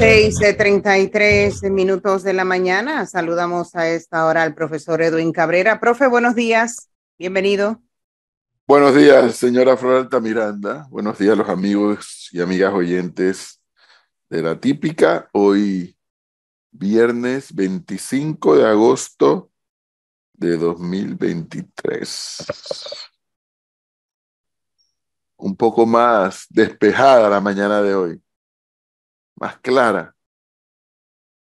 de tres minutos de la mañana. Saludamos a esta hora al profesor Edwin Cabrera. Profe, buenos días. Bienvenido. Buenos días, señora Floralta Miranda. Buenos días, los amigos y amigas oyentes de la típica. Hoy, viernes 25 de agosto de 2023. Un poco más despejada la mañana de hoy más clara.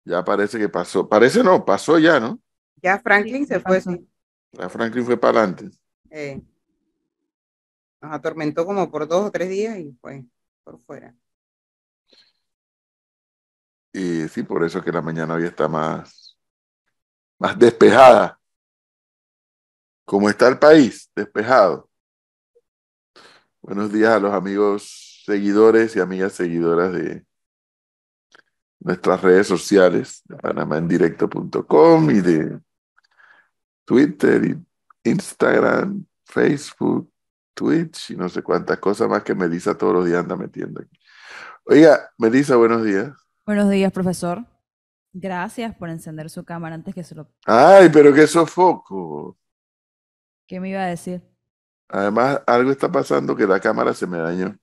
Ya parece que pasó. Parece no, pasó ya, ¿no? Ya Franklin se fue, Ya Franklin fue para adelante. Eh, nos atormentó como por dos o tres días y fue por fuera. Y sí, por eso que la mañana hoy está más, más despejada. ¿Cómo está el país? Despejado. Buenos días a los amigos seguidores y amigas seguidoras de nuestras redes sociales, de y de Twitter, Instagram, Facebook, Twitch y no sé cuántas cosas más que Melissa todos los días anda metiendo aquí. Oiga, Melissa, buenos días. Buenos días, profesor. Gracias por encender su cámara antes que se lo... ¡Ay, pero qué sofoco! ¿Qué me iba a decir? Además, algo está pasando que la cámara se me dañó.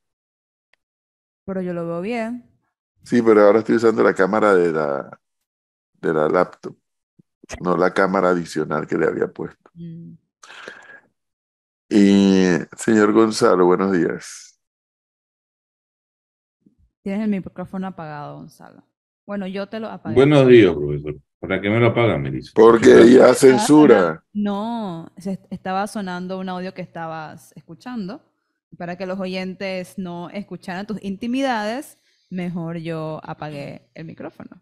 Pero yo lo veo bien. Sí, pero ahora estoy usando la cámara de la, de la laptop, no la cámara adicional que le había puesto. Mm. Y señor Gonzalo, buenos días. Tienes el micrófono apagado, Gonzalo. Bueno, yo te lo apago. Buenos días, profesor. ¿Para qué me lo apagan? Me dice. Porque ya censura. No, estaba sonando un audio que estabas escuchando. Para que los oyentes no escucharan tus intimidades, mejor yo apagué el micrófono.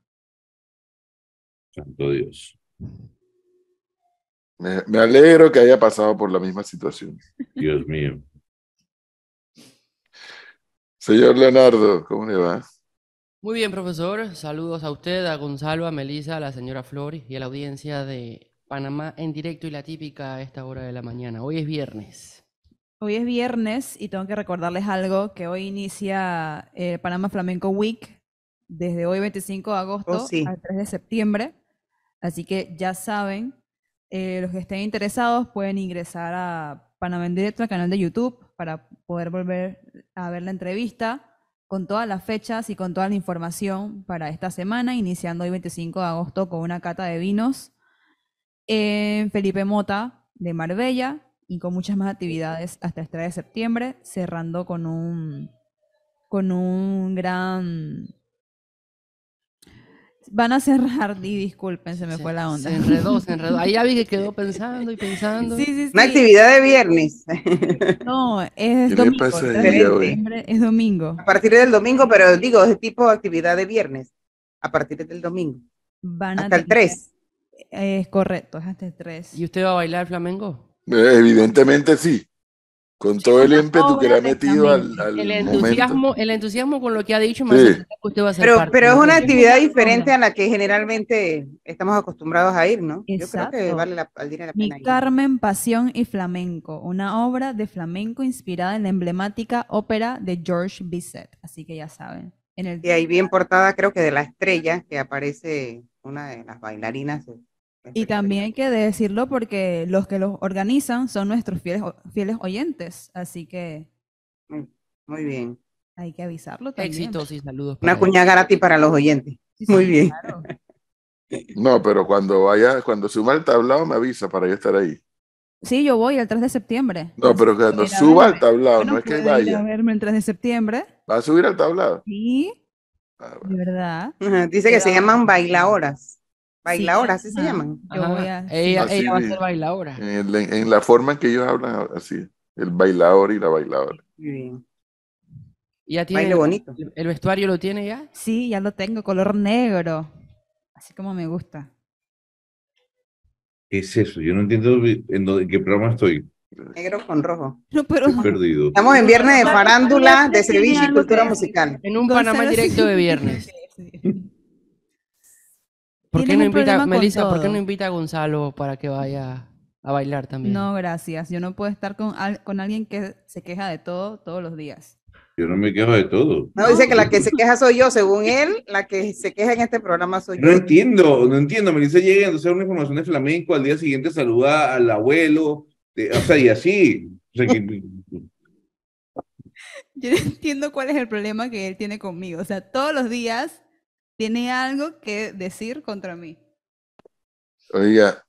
Santo Dios. Me, me, alegro que haya pasado por la misma situación. Dios mío. Señor Leonardo, ¿cómo le va? Muy bien, profesor. Saludos a usted, a Gonzalo, a Melisa, a la señora Flores y a la audiencia de Panamá en directo y la típica a esta hora de la mañana. Hoy es viernes. Hoy es viernes y tengo que recordarles algo, que hoy inicia eh, el Panamá Flamenco Week, desde hoy 25 de agosto oh, al 3 de septiembre. Así que ya saben, eh, los que estén interesados pueden ingresar a Panamá en Directo, al canal de YouTube, para poder volver a ver la entrevista con todas las fechas y con toda la información para esta semana, iniciando hoy 25 de agosto con una cata de vinos en Felipe Mota de Marbella, y con muchas más actividades hasta el 3 de septiembre, cerrando con un, con un gran... Van a cerrar, y disculpen, se me fue la onda. Se enredó, se enredó. Ahí ya vi que quedó pensando y pensando. Sí, sí, sí. Una actividad de viernes. No, es domingo. Día, es domingo. A partir del domingo, pero digo, es tipo actividad de viernes. A partir del domingo. Van hasta el 3. Es correcto, es hasta el 3. ¿Y usted va a bailar flamenco? Evidentemente sí. Con todo el ímpetu que le ha metido al, el entusiasmo, el entusiasmo con lo que ha dicho, más que usted va a ser pero, pero es una actividad diferente a la que generalmente estamos acostumbrados a ir, ¿no? Yo creo que vale la, pena. Carmen, Pasión y Flamenco, una obra de flamenco inspirada en la emblemática ópera de George Bizet, así que ya saben. En el... Y ahí bien portada, creo que de la estrella que aparece una de las bailarinas y también hay que decirlo porque los que los organizan son nuestros fieles, fieles oyentes, así que... Muy bien. Hay que avisarlo también. Éxitos y saludos. Una cuña gratis para los oyentes. Muy bien. No, pero cuando vaya, cuando suba el tablado me avisa para yo estar ahí. Sí, yo voy el 3 de septiembre. No, pero cuando suba al tablado, no, es que vaya. a verme el 3 de septiembre. ¿Va a subir al tablado? Sí. Ah, de verdad. Dice que se llaman bailadoras. Bailadoras, así se llaman. Ella, va a ser bailadora. En, la forma en que ellos hablan, así, el bailador y la bailadora. Muy bien. ¿Ya bonito. El, vestuario lo tiene ya? Sí, ya lo tengo, color negro. Así como me gusta. ¿Qué es eso? Yo no entiendo en, qué programa estoy. Negro con rojo. Estamos en viernes de farándula, de servicio y cultura musical. En un Panamá directo de viernes. ¿Por qué no invita, a Gonzalo para que vaya a bailar también? No, gracias. Yo no puedo estar con, con alguien que se queja de todo todos los días. Yo no me quejo de todo. No, dice que la que se queja soy yo, según él, la que se queja en este programa soy yo. No entiendo, no entiendo. Melissa llega a una información de flamenco, al día siguiente saluda al abuelo, o sea, y así. Yo no entiendo cuál es el problema que él tiene conmigo. O sea, todos los días tiene algo que decir contra mí. Oiga,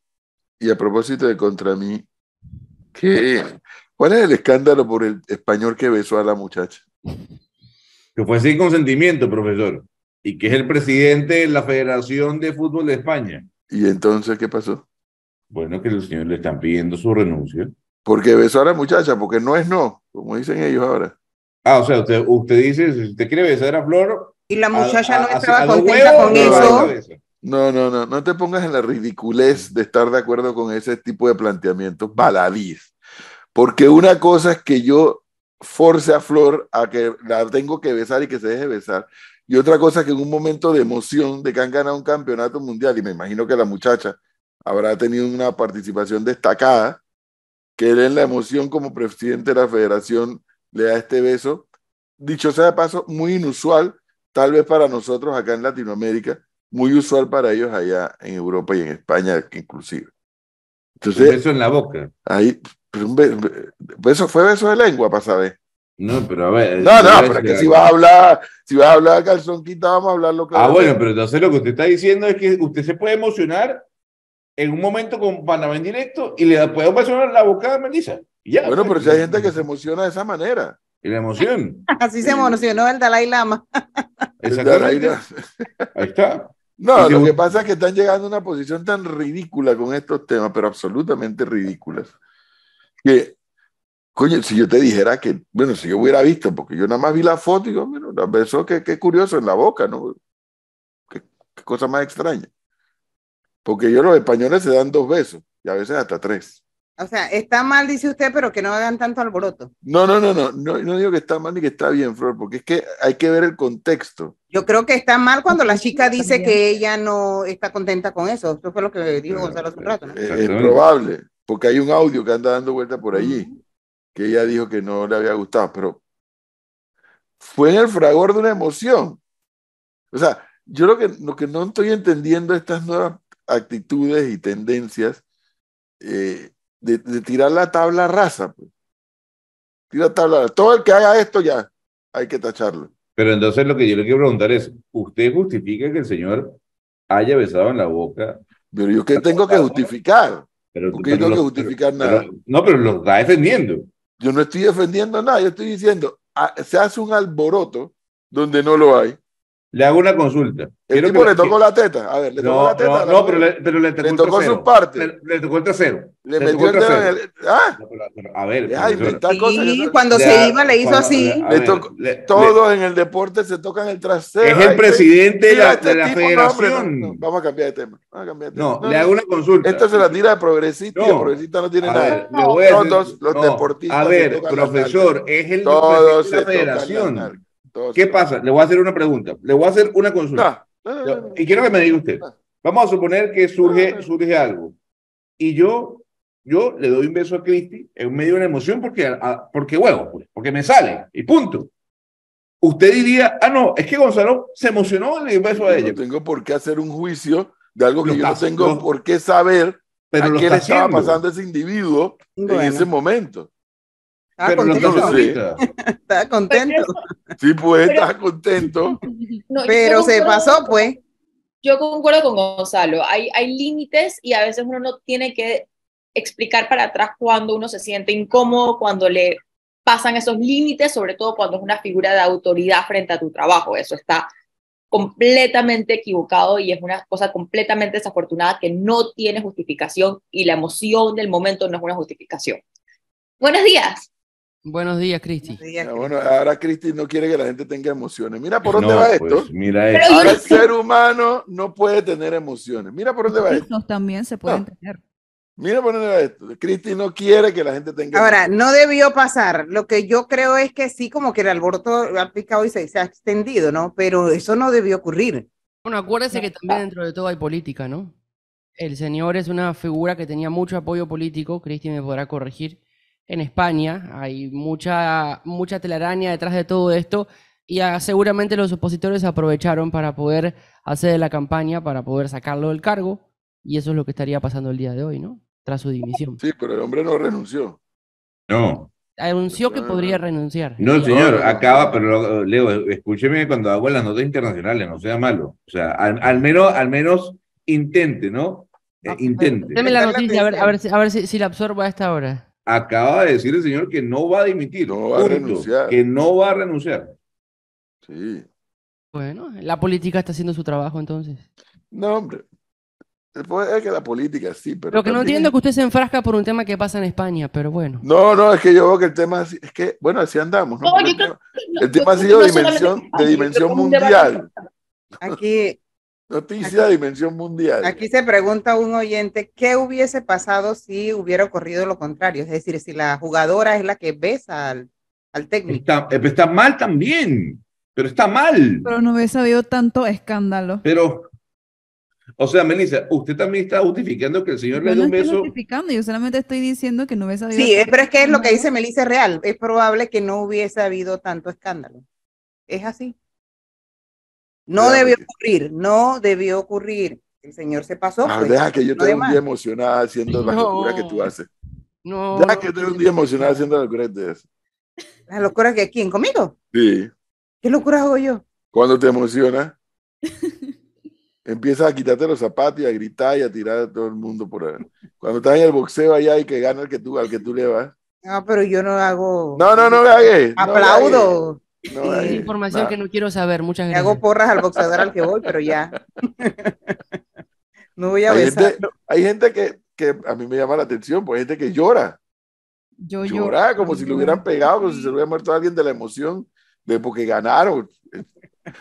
y a propósito de contra mí, ¿qué, ¿cuál es el escándalo por el español que besó a la muchacha? Que fue sin consentimiento, profesor, y que es el presidente de la Federación de Fútbol de España. ¿Y entonces qué pasó? Bueno, que los señores le están pidiendo su renuncia. Porque besó a la muchacha, porque no es no, como dicen ellos ahora. Ah, o sea, usted, usted dice, si usted quiere besar a Flor, y la muchacha no estaba contenta con eso. No, no, no, no te pongas en la ridiculez de estar de acuerdo con ese tipo de planteamientos baladíes. Porque una cosa es que yo force a Flor a que la tengo que besar y que se deje besar. Y otra cosa es que en un momento de emoción de que han ganado un campeonato mundial, y me imagino que la muchacha habrá tenido una participación destacada, que él en la emoción como presidente de la federación le da este beso, dicho sea de paso, muy inusual tal vez para nosotros acá en Latinoamérica, muy usual para ellos allá en Europa y en España inclusive. Entonces, un beso en la boca. Ahí, pues, un beso, fue beso de lengua, para saber. No, pero a ver. No, no, pero es que si vas a hablar, si vas a hablar calzón quita, vamos a lo que. Ah, bueno, pero entonces lo que usted está diciendo es que usted se puede emocionar en un momento con Panamá en directo y le puede emocionar la boca a Melissa. Bueno, pues, pero si hay gente que se emociona de esa manera y la emoción. Así se emocionó el Dalai Lama. Ahí está. No, lo que pasa es que están llegando a una posición tan ridícula con estos temas, pero absolutamente ridículas. Que, coño, si yo te dijera que, bueno, si yo hubiera visto, porque yo nada más vi la foto y digo, bueno, la besó, qué, curioso en la boca, ¿no? Qué, cosa más extraña. Porque yo los españoles se dan dos besos y a veces hasta tres. O sea, está mal, dice usted, pero que no hagan tanto alboroto. No, no, no, no, no, no digo que está mal ni que está bien, Flor, porque es que hay que ver el contexto. Yo creo que está mal cuando la chica dice que ella no está contenta con eso. Eso fue lo que dijo Gonzalo hace un rato. Eh, es, probable, porque hay un audio que anda dando vuelta por allí, que ella dijo que no le había gustado, pero fue en el fragor de una emoción. O sea, yo lo que, lo que no estoy entendiendo estas nuevas actitudes y tendencias. Eh, de, tirar la tabla rasa. Pues. Tira tabla. Todo el que haga esto ya hay que tacharlo. Pero entonces lo que yo le quiero preguntar es, ¿usted justifica que el señor haya besado en la boca? Pero yo que tengo que justificar. Pero, tengo que justificar nada. no, pero lo está defendiendo. Yo no estoy defendiendo nada, yo estoy diciendo, ah, se hace un alboroto donde no lo hay. Le hago una consulta. El tipo le tocó la teta. A ver, le tocó la teta. No, pero, le, le, tocó, le tocó sus partes. Le, tocó el trasero. Le, metió el trasero. en ¿Ah? a ver. cuando se iba le hizo así. todo todos en el deporte se tocan el trasero. Es el presidente de la, este federación. vamos a cambiar de tema. Vamos a cambiar No, le hago una consulta. Esto se la tira de progresista. Y el progresista no tiene nada. todos los deportistas. A ver, profesor, es el presidente de la federación. ¿Qué pasa? Le voy a hacer una pregunta, le voy a hacer una consulta. Ah, ah, ah, y quiero que me diga usted. Vamos a suponer que surge, surge algo. Y yo, yo le doy un beso a Cristi en medio de una emoción porque, porque huevo, pues, porque me sale. Y punto. Usted diría, ah, no, es que Gonzalo se emocionó dio el beso a ella. No tengo por qué hacer un juicio de algo que yo no tengo por qué saber pero lo qué le estaba pasando pasando ese individuo en ese momento está contento. Sí, pues, estás contento. pero se pasó, pues. Yo concuerdo con Gonzalo. Hay, hay límites y a veces uno no tiene que explicar para atrás cuando uno se siente incómodo, cuando le pasan esos límites, sobre todo cuando es una figura de autoridad frente a tu trabajo. Eso está completamente equivocado y es una cosa completamente desafortunada que no tiene justificación y la emoción del momento no es una justificación. Buenos días. Buenos días, Cristi. Bueno, ahora Cristi no quiere que la gente tenga emociones. Mira por dónde va pues, esto. Mira Ahora el ser humano no puede tener emociones. Mira por dónde va esto. también se pueden tener. Mira por dónde va esto. Cristi no quiere que la gente tenga. Ahora, no debió pasar. Lo que yo creo es que sí, como que el alboroto ha picado y se, se ha extendido, ¿no? Pero eso no debió ocurrir. Bueno, acuérdese que también dentro de todo hay política, ¿no? El señor es una figura que tenía mucho apoyo político, Cristi me podrá corregir, en España, hay mucha, mucha telaraña detrás de todo esto y ah, seguramente los opositores aprovecharon para poder hacer la campaña, para poder sacarlo del cargo y eso es lo que estaría pasando el día de hoy, ¿no? Tras su dimisión. Sí, pero el hombre no renunció. No. Anunció que podría renunciar. No, señor, acaba, pero eh, Leo, escúcheme cuando hago las notas internacionales, no sea malo. O sea, al, menos, al menos intente, ¿no? Eh, ah, intente. Deme la noticia, a ver, si, a ver si la absorbo a esta hora acaba de decir el señor que no va a dimitir, no va a renunciar. que no va a renunciar. Sí. Bueno, la política está haciendo su trabajo entonces. No, hombre. Es que la política sí, pero. Lo que no entiendo es que usted se enfrasca por un tema que pasa en España, pero bueno. No, no, es que yo veo que el tema es que, bueno, así andamos. ¿no? el, tema, ha sido dimensión, de dimensión mundial. Aquí, Noticia de dimensión mundial. Aquí se pregunta un oyente, ¿qué hubiese pasado si hubiera ocurrido lo contrario? Es decir, si la jugadora es la que besa al, al técnico. Eh, está, mal también, pero está mal. Pero no hubiese habido tanto escándalo. Pero, o sea, Melissa, usted también está justificando que el señor le dé un beso. yo solamente estoy diciendo que no hubiese habido. Sí, pero es que es lo que dice Melissa real. Es probable que no hubiese habido tanto escándalo. Es así. No debió ocurrir, no debió ocurrir. El señor se pasó. Ah, pues, deja que yo estoy un día emocionada haciendo la locura que tú haces. No. Deja que yo un día emocionada haciendo la locura que tú ¿La locura que quién? ¿Conmigo? Sí. ¿Qué locura hago yo? Cuando te emociona. empiezas a quitarte los zapatos y a gritar y a tirar a todo el mundo por ahí. Cuando estás en el boxeo allá hay que gana el que tú, al que tú le vas. No, pero yo no hago. No, no, no Aplaudo. No, información que no quiero saber, muchas gracias. hago porras al boxeador al que voy, pero ya. no voy a hay besar. hay gente que, a mí me llama la atención, pues hay gente que llora. Yo, llora como si lo hubieran pegado, como si se lo hubiera muerto a alguien de la emoción de porque ganaron.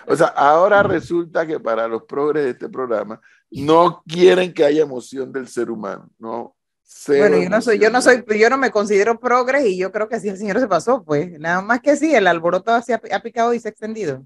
O sea, ahora resulta que para los progres de este programa no quieren que haya emoción del ser humano, no, bueno, yo no soy, yo no soy, yo no me considero progres y yo creo que sí el señor se pasó, pues. Nada más que sí, el alboroto se ha, picado y se ha extendido.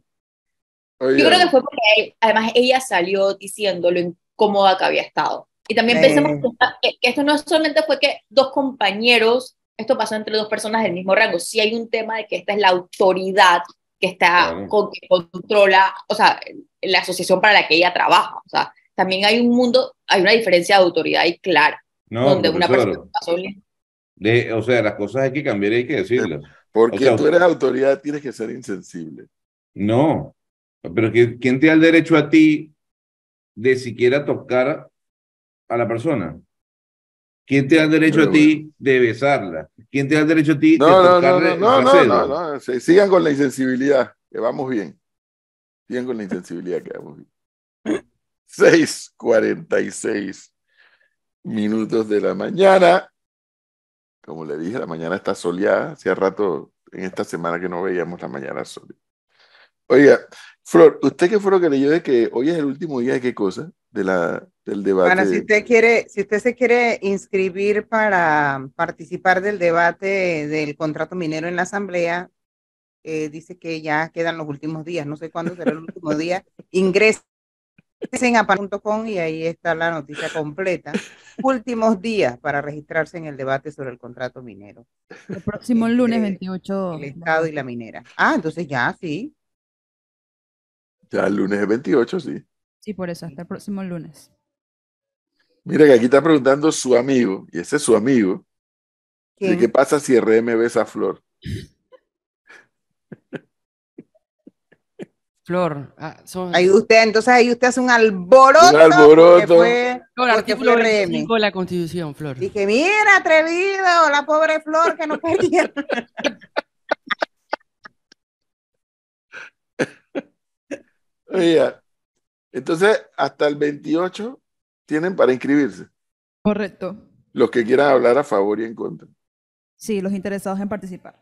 Yo creo que fue porque además ella salió diciendo lo incómoda que había estado. Y también pensemos que, esto no solamente fue que dos compañeros, esto pasó entre dos personas del mismo rango, si hay un tema de que esta es la autoridad que está con, que controla, o sea, la asociación para la que ella trabaja, o sea, también hay un mundo, hay una diferencia de autoridad y clara. No, una persona De, o sea, las cosas hay que cambiar y hay que decirlas. Porque tú eres autoridad, tienes que ser insensible. No, pero ¿quién te da el derecho a ti de siquiera tocar a la persona? ¿Quién te da el derecho a ti de besarla? ¿Quién te da el derecho a ti de tocarle no, no, no, no, no, no, sigan con la insensibilidad, que vamos bien. Sigan con la insensibilidad, que vamos bien. 6.46 minutos de la mañana. Como le dije, la mañana está soleada. Hacía rato en esta semana que no veíamos la mañana soleada. Oiga, Flor, ¿usted qué fue lo que leyó de que hoy es el último día de qué cosa? De la, del debate. Bueno, si usted quiere, si usted se quiere inscribir para participar del debate del contrato minero en la asamblea, eh, dice que ya quedan los últimos días, no sé cuándo será el último día, ingrese y ahí está la noticia completa. Últimos días para registrarse en el debate sobre el contrato minero. El próximo lunes 28. Este, el Estado y la minera. Ah, entonces ya, sí. Ya el lunes 28, sí. Sí, por eso, hasta el próximo lunes. Mira que aquí está preguntando su amigo, y ese es su amigo, ¿Qué? pasa si RM a flor. Flor, ah, ahí usted, entonces ahí usted hace un alboroto. Un alboroto. Fue, Flor, artículo la Constitución, Flor. Dije, mira, atrevido, la pobre Flor que no quería. entonces hasta el 28 tienen para inscribirse. Correcto. Los que quieran hablar a favor y en contra. Sí, los interesados en participar.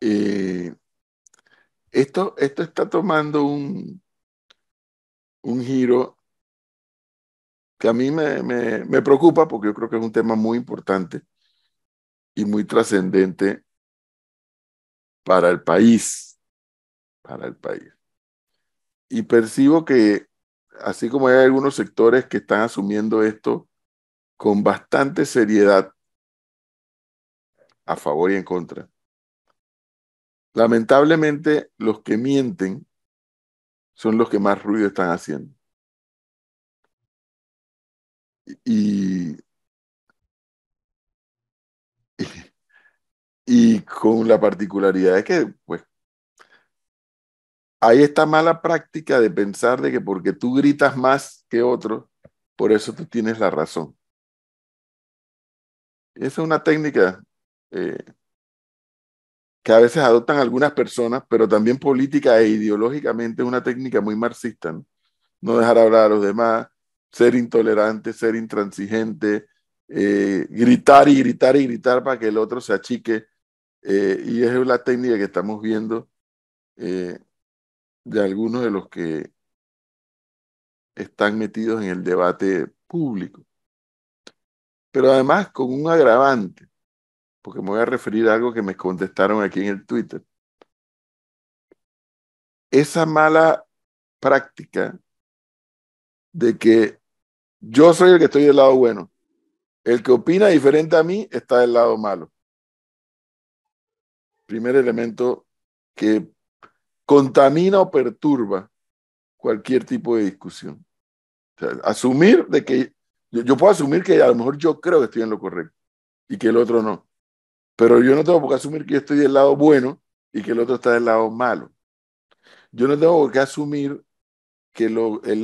Y esto, está tomando un, un giro que a mí me, me preocupa porque yo creo que es un tema muy importante y muy trascendente para el país, para el país. Y percibo que, así como hay algunos sectores que están asumiendo esto con bastante seriedad, a favor y en contra, Lamentablemente, los que mienten son los que más ruido están haciendo. Y, con la particularidad de que, pues, hay esta mala práctica de pensar de que porque tú gritas más que otro, por eso tú tienes la razón. Esa es una técnica eh, que a veces adoptan algunas personas, pero también política e ideológicamente es una técnica muy marxista. No, dejar hablar a los demás, ser intolerante, ser intransigente, eh, gritar y gritar y gritar para que el otro se achique. Eh, y es la técnica que estamos viendo eh, de algunos de los que están metidos en el debate público. Pero además con un agravante porque me voy a referir a algo que me contestaron aquí en el Twitter. Esa mala práctica de que yo soy el que estoy del lado bueno, el que opina diferente a mí está del lado malo. Primer elemento que contamina o perturba cualquier tipo de discusión. asumir de que yo puedo asumir que a lo mejor yo creo que estoy en lo correcto y que el otro no. Pero yo no tengo por asumir que yo estoy del lado bueno y que el otro está del lado malo. Yo no tengo por qué asumir que el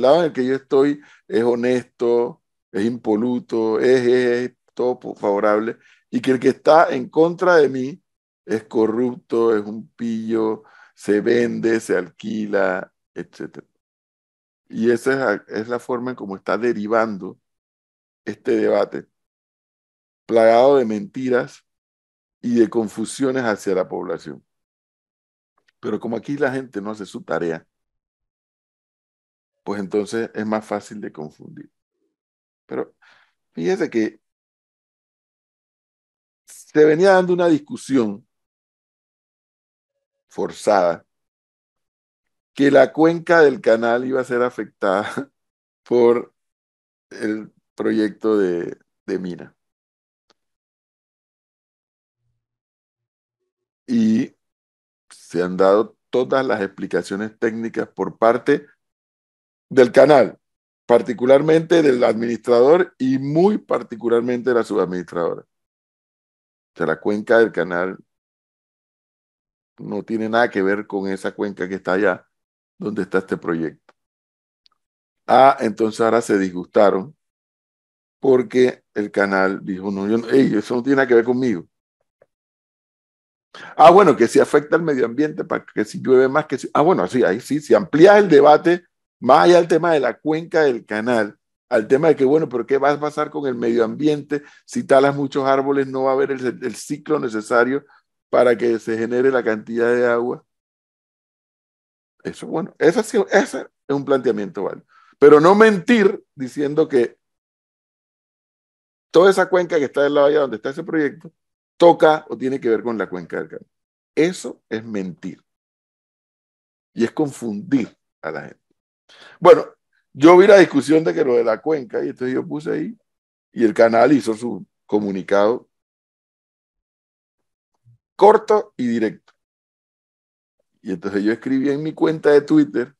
lado en el que yo estoy es honesto, es impoluto, es, todo favorable, y que el que está en contra de mí es corrupto, es un pillo, se vende, se alquila, etc. Y esa es, es la forma en cómo está derivando este debate, plagado de mentiras y de confusiones hacia la población. Pero como aquí la gente no hace su tarea, pues entonces es más fácil de confundir. Pero fíjese que se venía dando una discusión forzada que la cuenca del canal iba a ser afectada por el proyecto de, de mina. y se han dado todas las explicaciones técnicas por parte del canal, particularmente del administrador y muy particularmente de la subadministradora. O sea, la cuenca del canal no tiene nada que ver con esa cuenca que está allá, donde está este proyecto. Ah, entonces ahora se disgustaron porque el canal dijo, no, yo, eso no tiene nada que ver conmigo. Ah, bueno, que si afecta al medio ambiente, para que si llueve más, que si... Ah, bueno, sí, ahí sí, si amplías el debate más allá del tema de la cuenca del canal, al tema de que, bueno, pero ¿qué va a pasar con el medio ambiente? Si talas muchos árboles, no va a haber el, ciclo necesario para que se genere la cantidad de agua. Eso, bueno, ese, es un planteamiento válido. Pero no mentir diciendo que toda esa cuenca que está en la allá donde está ese proyecto toca o tiene que ver con la cuenca del canal. Eso es mentir. Y es confundir a la gente. Bueno, yo vi la discusión de que lo de la cuenca, y entonces yo puse ahí, y el canal hizo su comunicado corto y directo. Y entonces yo escribí en mi cuenta de Twitter,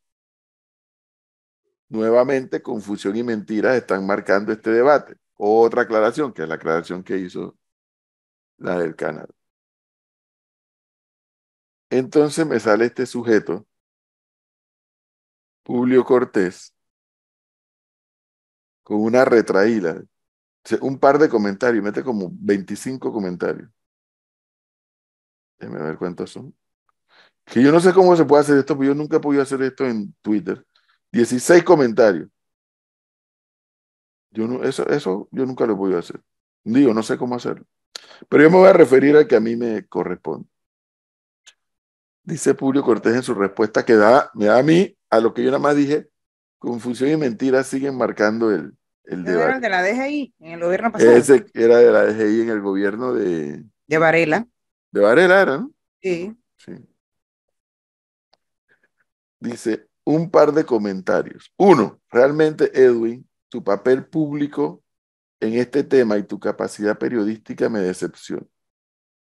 nuevamente confusión y mentiras están marcando este debate. Otra aclaración, que es la aclaración que hizo la del canal Entonces me sale este sujeto, Publio Cortés, con una retraída un par de comentarios, mete como 25 comentarios. Déjame ver cuántos son. Que yo no sé cómo se puede hacer esto, porque yo nunca he podido hacer esto en Twitter. 16 comentarios. Yo no, eso, eso yo nunca lo he podido hacer. Digo, no sé cómo hacerlo. Pero yo me voy a referir al que a mí me corresponde. Dice Julio Cortés en su respuesta que da, me da a mí, a lo que yo nada más dije, confusión y mentira siguen marcando el, el debate. Era de la DGI, en el gobierno pasado. era de la DGI en el gobierno de... De Varela. De Varela ¿no? Sí. sí. Dice, un par de comentarios. Uno, realmente Edwin, tu papel público en este tema y tu capacidad periodística me decepciona.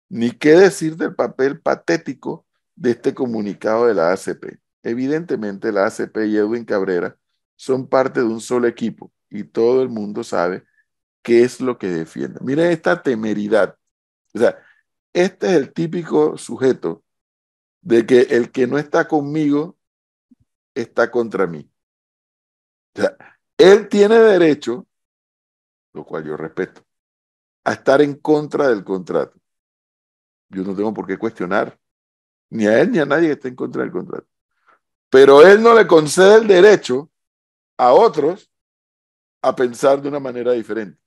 Ni qué decir del papel patético de este comunicado de la ACP. Evidentemente la ACP y Edwin Cabrera son parte de un solo equipo y todo el mundo sabe qué es lo que defiende. Miren esta temeridad. O sea, este es el típico sujeto de que el que no está conmigo está contra mí. O sea, él tiene derecho lo cual yo respeto, a estar en contra del contrato. Yo no tengo por qué cuestionar ni a él ni a nadie que esté en contra del contrato. Pero él no le concede el derecho a otros a pensar de una manera diferente.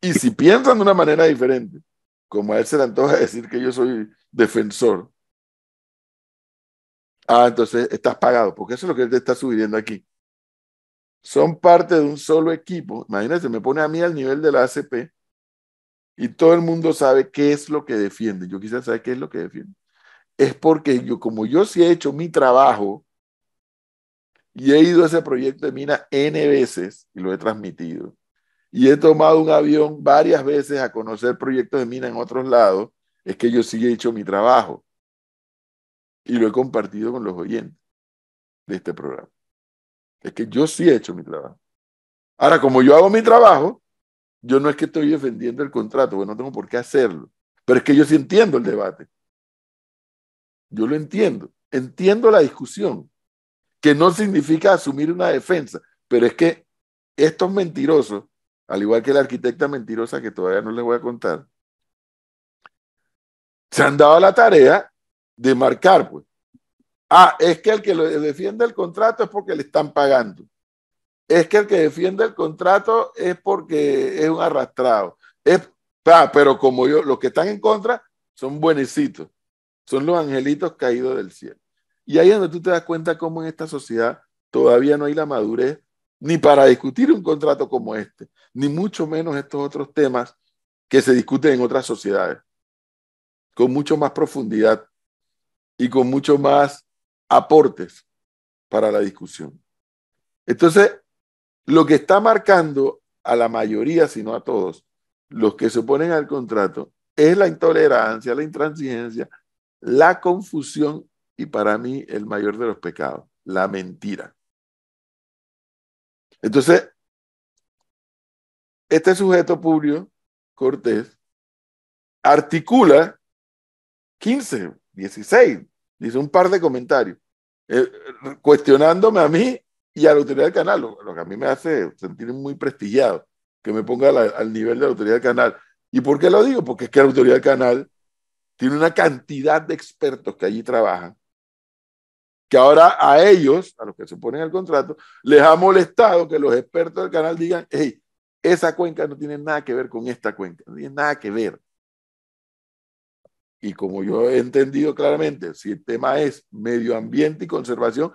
Y si piensan de una manera diferente, como a él se le antoja decir que yo soy defensor, ah, entonces estás pagado, porque eso es lo que él te está subiendo aquí son parte de un solo equipo, imagínense, me pone a mí al nivel de la ACP y todo el mundo sabe qué es lo que defiende. Yo quisiera saber qué es lo que defiende. Es porque yo, como yo sí he hecho mi trabajo y he ido a ese proyecto de mina N veces y lo he transmitido, y he tomado un avión varias veces a conocer proyectos de mina en otros lados, es que yo sí he hecho mi trabajo y lo he compartido con los oyentes de este programa es que yo sí he hecho mi trabajo. Ahora, como yo hago mi trabajo, yo no es que estoy defendiendo el contrato, bueno no tengo por qué hacerlo, pero es que yo sí entiendo el debate. Yo lo entiendo, entiendo la discusión, que no significa asumir una defensa, pero es que estos mentirosos, al igual que la arquitecta mentirosa que todavía no les voy a contar, se han dado la tarea de marcar, pues, Ah, es que el que defiende el contrato es porque le están pagando. Es que el que defiende el contrato es porque es un arrastrado. pero como yo, los que están en contra son buenecitos, son los angelitos caídos del cielo. Y ahí es donde tú te das cuenta cómo en esta sociedad todavía no hay la madurez ni para discutir un contrato como este, ni mucho menos estos otros temas que se discuten en otras sociedades, con mucho más profundidad y con mucho más aportes para la discusión. Entonces, lo que está marcando a la mayoría, si no a todos, los que se oponen al contrato, es la intolerancia, la intransigencia, la confusión y para mí el mayor de los pecados, la mentira. Entonces, este sujeto Publio Cortés articula 15, 16, Dice un par de comentarios, eh, cuestionándome a mí y a la autoridad del canal, lo, que a mí me hace sentir muy prestigiado, que me ponga al nivel de la autoridad del canal. ¿Y por qué lo digo? Porque es que la autoridad del canal tiene una cantidad de expertos que allí trabajan, que ahora a ellos, a los que se ponen el contrato, les ha molestado que los expertos del canal digan, hey, esa cuenca no tiene nada que ver con esta cuenca, no tiene nada que ver y como yo he entendido claramente, si el tema es medio ambiente y conservación,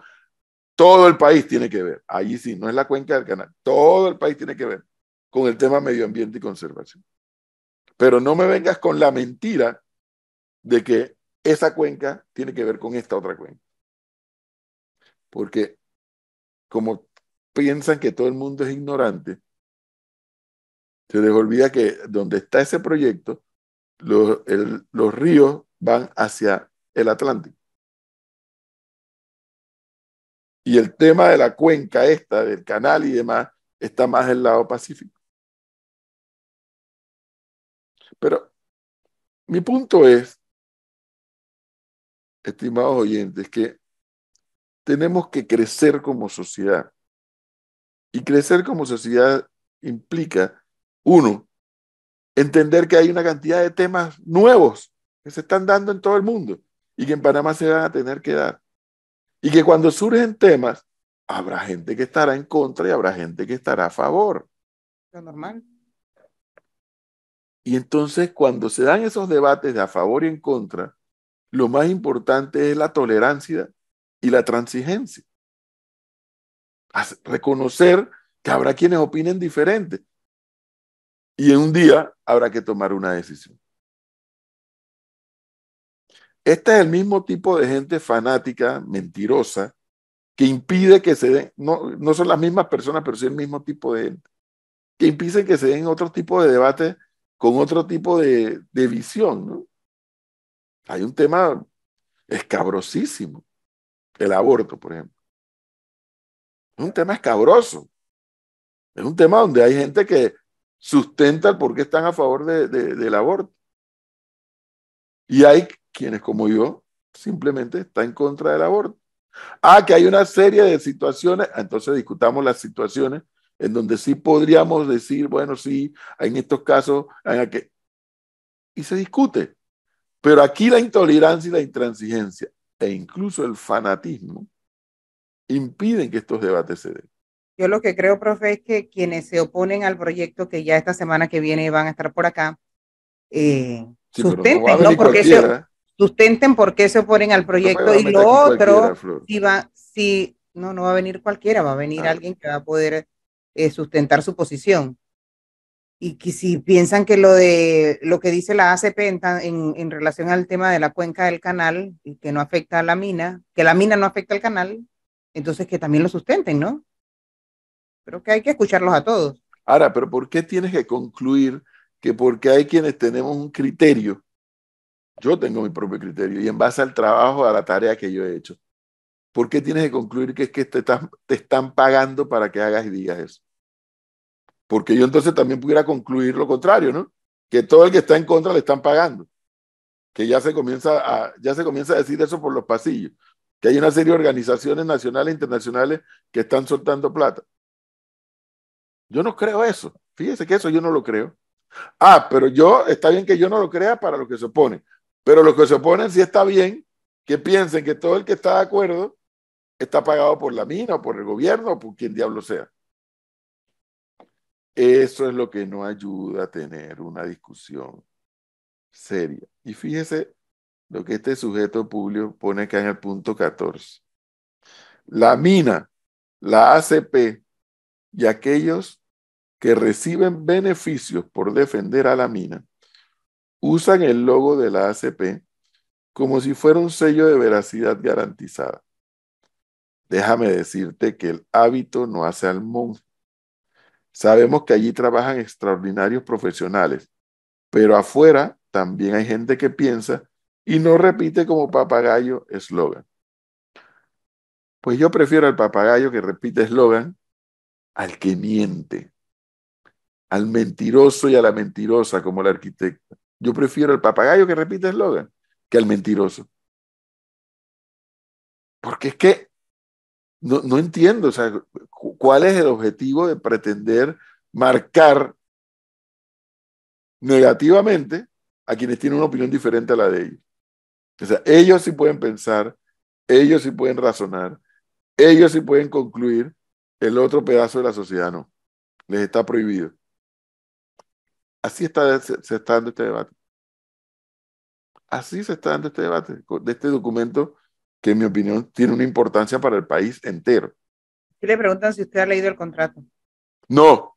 todo el país tiene que ver. Allí sí, no es la cuenca del canal, todo el país tiene que ver con el tema medio ambiente y conservación. Pero no me vengas con la mentira de que esa cuenca tiene que ver con esta otra cuenca. Porque como piensan que todo el mundo es ignorante, se les olvida que donde está ese proyecto, los, ríos van hacia el Atlántico. Y el tema de la cuenca esta, del canal y demás, está más el lado pacífico. Pero mi punto es, estimados oyentes, que tenemos que crecer como sociedad. Y crecer como sociedad implica, uno, entender que hay una cantidad de temas nuevos que se están dando en todo el mundo y que en Panamá se van a tener que dar. Y que cuando surgen temas, habrá gente que estará en contra y habrá gente que estará a favor. Es normal. Y entonces cuando se dan esos debates de a favor y en contra, lo más importante es la tolerancia y la transigencia. Reconocer que habrá quienes opinen diferente, y en un día habrá que tomar una decisión. Este es el mismo tipo de gente fanática, mentirosa, que impide que se den, no, son las mismas personas, pero sí el mismo tipo de gente, que impiden que se den otro tipo de debate con otro tipo de, de visión. ¿no? Hay un tema escabrosísimo, el aborto, por ejemplo. Es un tema escabroso. Es un tema donde hay gente que sustenta el por qué están a favor de, de, del aborto. Y hay quienes como yo simplemente están en contra del aborto. Ah, que hay una serie de situaciones, ah, entonces discutamos las situaciones en donde sí podríamos decir, bueno, sí, en estos casos, en que y se discute. Pero aquí la intolerancia y la intransigencia e incluso el fanatismo impiden que estos debates se den. Yo lo que creo, profe, es que quienes se oponen al proyecto que ya esta semana que viene van a estar por acá, eh, sustenten, no, Porque se, ¿eh? sustenten por se oponen al proyecto y lo otro, si va, si, no, no va a venir cualquiera, va a venir ah. alguien que va a poder eh, sustentar su posición. Y que si piensan que lo de lo que dice la ACP en, en relación al tema de la cuenca del canal y que no afecta a la mina, que la mina no afecta al canal, entonces que también lo sustenten, ¿no? que hay que escucharlos a todos. Ahora, pero ¿por qué tienes que concluir que porque hay quienes tenemos un criterio? Yo tengo mi propio criterio y en base al trabajo, a la tarea que yo he hecho. ¿Por qué tienes que concluir que es que te están, pagando para que hagas y digas eso? Porque yo entonces también pudiera concluir lo contrario, ¿no? Que todo el que está en contra le están pagando. Que ya se comienza a, ya se comienza a decir eso por los pasillos. Que hay una serie de organizaciones nacionales e internacionales que están soltando plata. Yo no creo eso. Fíjese que eso yo no lo creo. Ah, pero yo, está bien que yo no lo crea para los que se oponen, pero los que se oponen sí está bien que piensen que todo el que está de acuerdo está pagado por la mina o por el gobierno o por quien diablo sea. Eso es lo que no ayuda a tener una discusión seria. Y fíjese lo que este sujeto público pone acá en el punto 14. La mina, la ACP y aquellos que reciben beneficios por defender a la mina usan el logo de la ACP como si fuera un sello de veracidad garantizada. Déjame decirte que el hábito no hace al monje. Sabemos que allí trabajan extraordinarios profesionales, pero afuera también hay gente que piensa y no repite como papagayo eslogan. Pues yo prefiero al papagayo que repite eslogan al que miente al mentiroso y a la mentirosa como la arquitecta. Yo prefiero al papagayo que repite eslogan que al mentiroso. Porque es que no, no entiendo, o sea, ¿cuál es el objetivo de pretender marcar negativamente a quienes tienen una opinión diferente a la de ellos? O sea, ellos sí pueden pensar, ellos sí pueden razonar, ellos sí pueden concluir, el otro pedazo de la sociedad no. Les está prohibido. Así está, se, está dando este debate. Así se está dando este debate de este documento que en mi opinión tiene una importancia para el país entero. ¿Qué le preguntan si usted ha leído el contrato. No.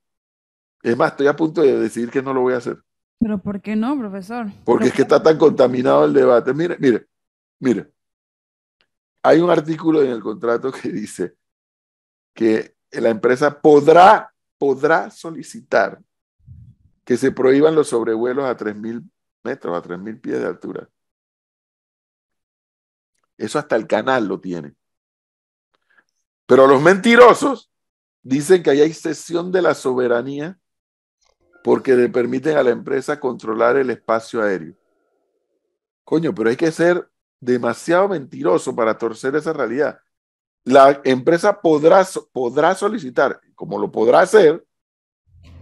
Es más, estoy a punto de decir que no lo voy a hacer. Pero ¿por qué no, profesor? Porque es que está tan contaminado el debate. Mire, mire, mire. Hay un artículo en el contrato que dice que la empresa podrá, podrá solicitar que se prohíban los sobrevuelos a 3.000 metros, a 3.000 pies de altura. Eso hasta el canal lo tiene. Pero los mentirosos dicen que hay cesión de la soberanía porque le permiten a la empresa controlar el espacio aéreo. Coño, pero hay que ser demasiado mentiroso para torcer esa realidad. La empresa podrá, podrá solicitar, como lo podrá hacer,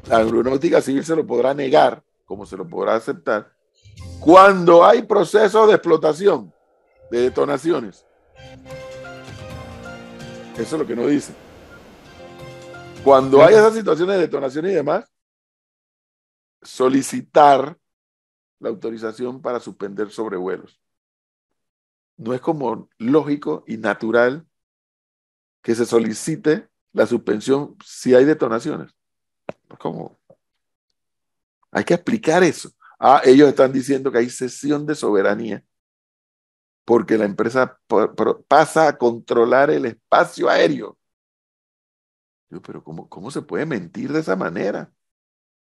la aeronáutica civil se lo podrá negar, como se lo podrá aceptar, cuando hay procesos de explotación, de detonaciones. Eso es lo que no dice. Cuando hay esas situaciones de detonación y demás, solicitar la autorización para suspender sobrevuelos. No es como lógico y natural que se solicite la suspensión si hay detonaciones. ¿Cómo? Hay que explicar eso. Ah, ellos están diciendo que hay cesión de soberanía porque la empresa pasa a controlar el espacio aéreo. Yo, pero ¿cómo, ¿cómo se puede mentir de esa manera?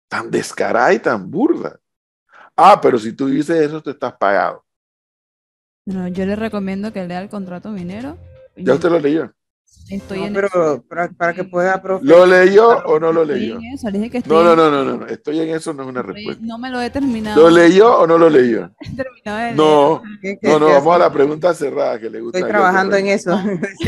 Tan descarada y tan burda. Ah, pero si tú dices eso, te estás pagado. No, yo le recomiendo que lea el contrato minero. ¿Ya usted lo leyó? Estoy no, en pero para, para que pueda profesor. ¿Lo leyó o no lo leyó? En eso, dije que estoy no, no, no, no, no, estoy en eso, no es una respuesta. No me lo he terminado. ¿Lo leyó o no lo leyó? no, no, no, vamos a la pregunta cerrada que le gusta. Estoy trabajando en eso.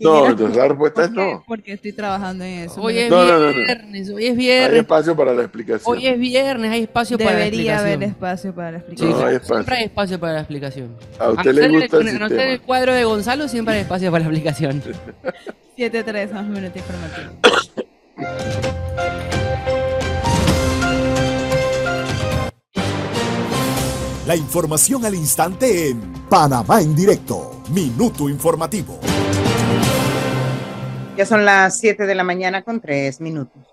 no, entonces la respuesta es no. Porque estoy trabajando en eso. Hoy es viernes, hoy es viernes. Hay espacio para la explicación. Hoy es viernes, hay espacio Debería para la explicación. Debería haber espacio para la explicación. Siempre hay espacio para la explicación. A usted le gusta el, el, el cuadro de Gonzalo siempre hay espacio para la explicación. 7-3, más minuto informativo. La información al instante en Panamá en directo, minuto informativo. Ya son las 7 de la mañana con 3 minutos.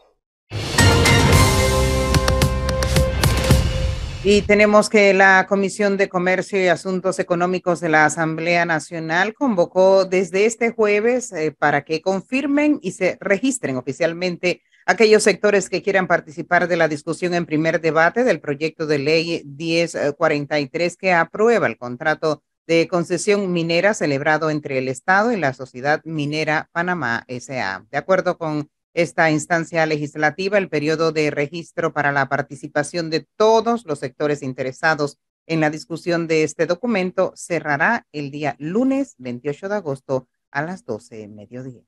Y tenemos que la Comisión de Comercio y Asuntos Económicos de la Asamblea Nacional convocó desde este jueves eh, para que confirmen y se registren oficialmente aquellos sectores que quieran participar de la discusión en primer debate del proyecto de ley 1043 eh, que aprueba el contrato de concesión minera celebrado entre el Estado y la Sociedad Minera Panamá SA. De acuerdo con esta instancia legislativa el periodo de registro para la participación de todos los sectores interesados en la discusión de este documento cerrará el día lunes 28 de agosto a las 12 mediodía.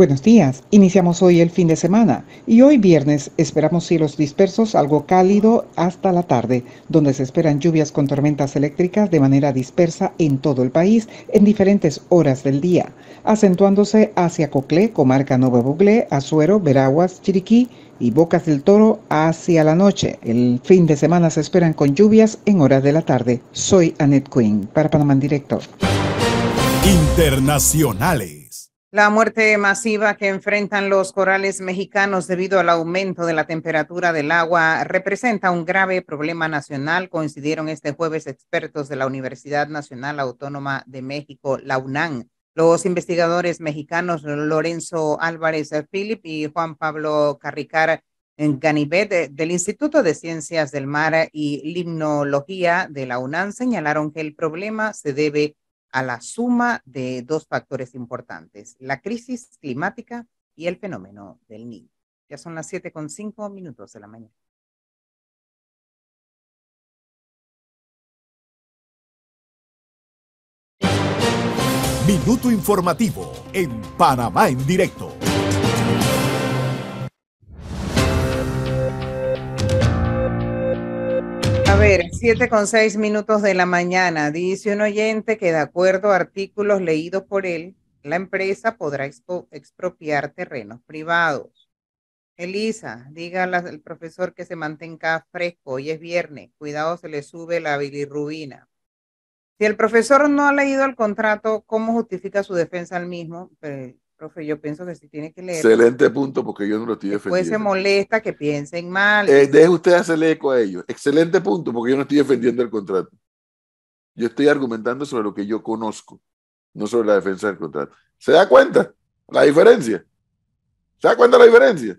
Buenos días, iniciamos hoy el fin de semana y hoy viernes esperamos cielos dispersos, algo cálido hasta la tarde, donde se esperan lluvias con tormentas eléctricas de manera dispersa en todo el país en diferentes horas del día, acentuándose hacia Coclé, comarca Nuevo Buglé, Azuero, Veraguas, Chiriquí y Bocas del Toro hacia la noche. El fin de semana se esperan con lluvias en horas de la tarde. Soy Annette Quinn para Panamá Directo. Internacionales. La muerte masiva que enfrentan los corales mexicanos debido al aumento de la temperatura del agua representa un grave problema nacional, coincidieron este jueves expertos de la Universidad Nacional Autónoma de México, la UNAM. Los investigadores mexicanos Lorenzo Álvarez Philip y Juan Pablo Carricar Ganivet eh, del Instituto de Ciencias del Mar y Limnología de la UNAM señalaron que el problema se debe a la suma de dos factores importantes, la crisis climática y el fenómeno del niño. Ya son las 7.5 minutos de la mañana. Minuto informativo en Panamá en directo. A ver, siete con seis minutos de la mañana. Dice un oyente que de acuerdo a artículos leídos por él, la empresa podrá expropiar terrenos privados. Elisa, dígale al profesor que se mantenga fresco. Hoy es viernes. Cuidado, se le sube la bilirrubina. Si el profesor no ha leído el contrato, ¿cómo justifica su defensa al mismo? Pues, Profe, yo pienso que si tiene que leer. Excelente punto, porque yo no lo estoy defendiendo. Después se molesta que piensen mal. Eh, deje usted hacerle eco a ellos. Excelente punto, porque yo no estoy defendiendo el contrato. Yo estoy argumentando sobre lo que yo conozco, no sobre la defensa del contrato. ¿Se da cuenta la diferencia? ¿Se da cuenta la diferencia?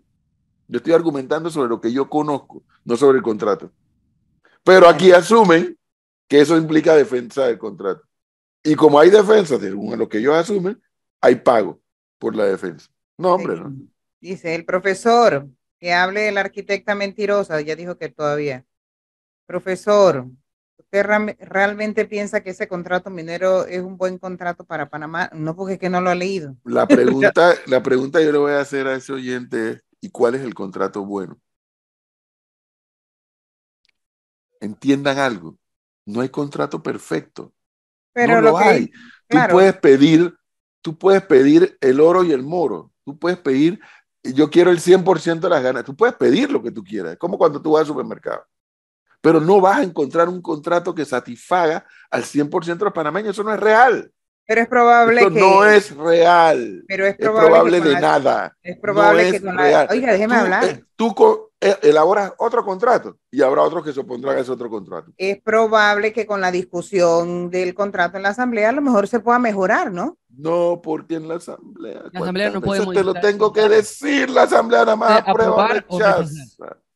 Yo estoy argumentando sobre lo que yo conozco, no sobre el contrato. Pero aquí asumen que eso implica defensa del contrato. Y como hay defensa, de lo que ellos asumen, hay pago por la defensa. No, hombre, Dice el profesor que hable del arquitecta mentirosa, ya dijo que todavía. Profesor, ¿usted realmente piensa que ese contrato minero es un buen contrato para Panamá? No, porque es que no lo ha leído. La pregunta, la pregunta yo le voy a hacer a ese oyente ¿y cuál es el contrato bueno? Entiendan algo, no hay contrato perfecto. Pero no lo, hay. Tú puedes pedir tú puedes pedir el oro y el moro, tú puedes pedir, yo quiero el 100% de las ganas, tú puedes pedir lo que tú quieras, como cuando tú vas al supermercado, pero no vas a encontrar un contrato que satisfaga al 100% de los panameños, eso no es real. Pero es probable Esto que. No es real. Pero es probable. de nada. Es probable que es Oiga, déjeme hablar. Eh, tú eh, elaboras otro contrato y habrá otros que se opondrán a ese otro contrato. Es probable que con la discusión del contrato en la asamblea a lo mejor se pueda mejorar, ¿no? No, porque en la asamblea. La asamblea no puede Eso te lo tengo que decir, la asamblea nada más aprueba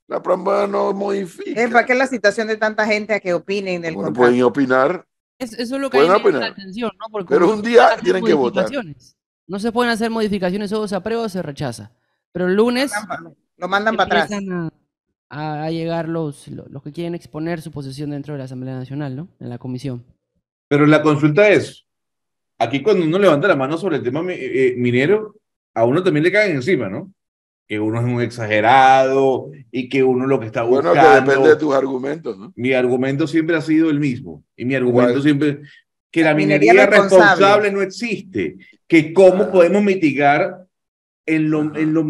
La prueba no modifica. Es para que la situación de tanta gente a que opinen del bueno, Pueden opinar eso es lo que hay que atención, ¿no? Pero un día tienen que votar. No se pueden hacer modificaciones, o se aprueba o se rechaza. Pero el lunes... Lo mandan, para atrás. A, llegar los, los que quieren exponer su posición dentro de la Asamblea Nacional, ¿no? En la comisión. Pero la consulta es, aquí cuando uno levanta la mano sobre el tema eh, eh, minero, a uno también le caen encima, ¿no? que uno es un exagerado y que uno lo que está buscando. Bueno, que depende de tus argumentos, ¿no? Mi argumento siempre ha sido el mismo. Y mi argumento siempre que la, minería, responsable. no existe. Que cómo ah. podemos mitigar en, lo, en, lo,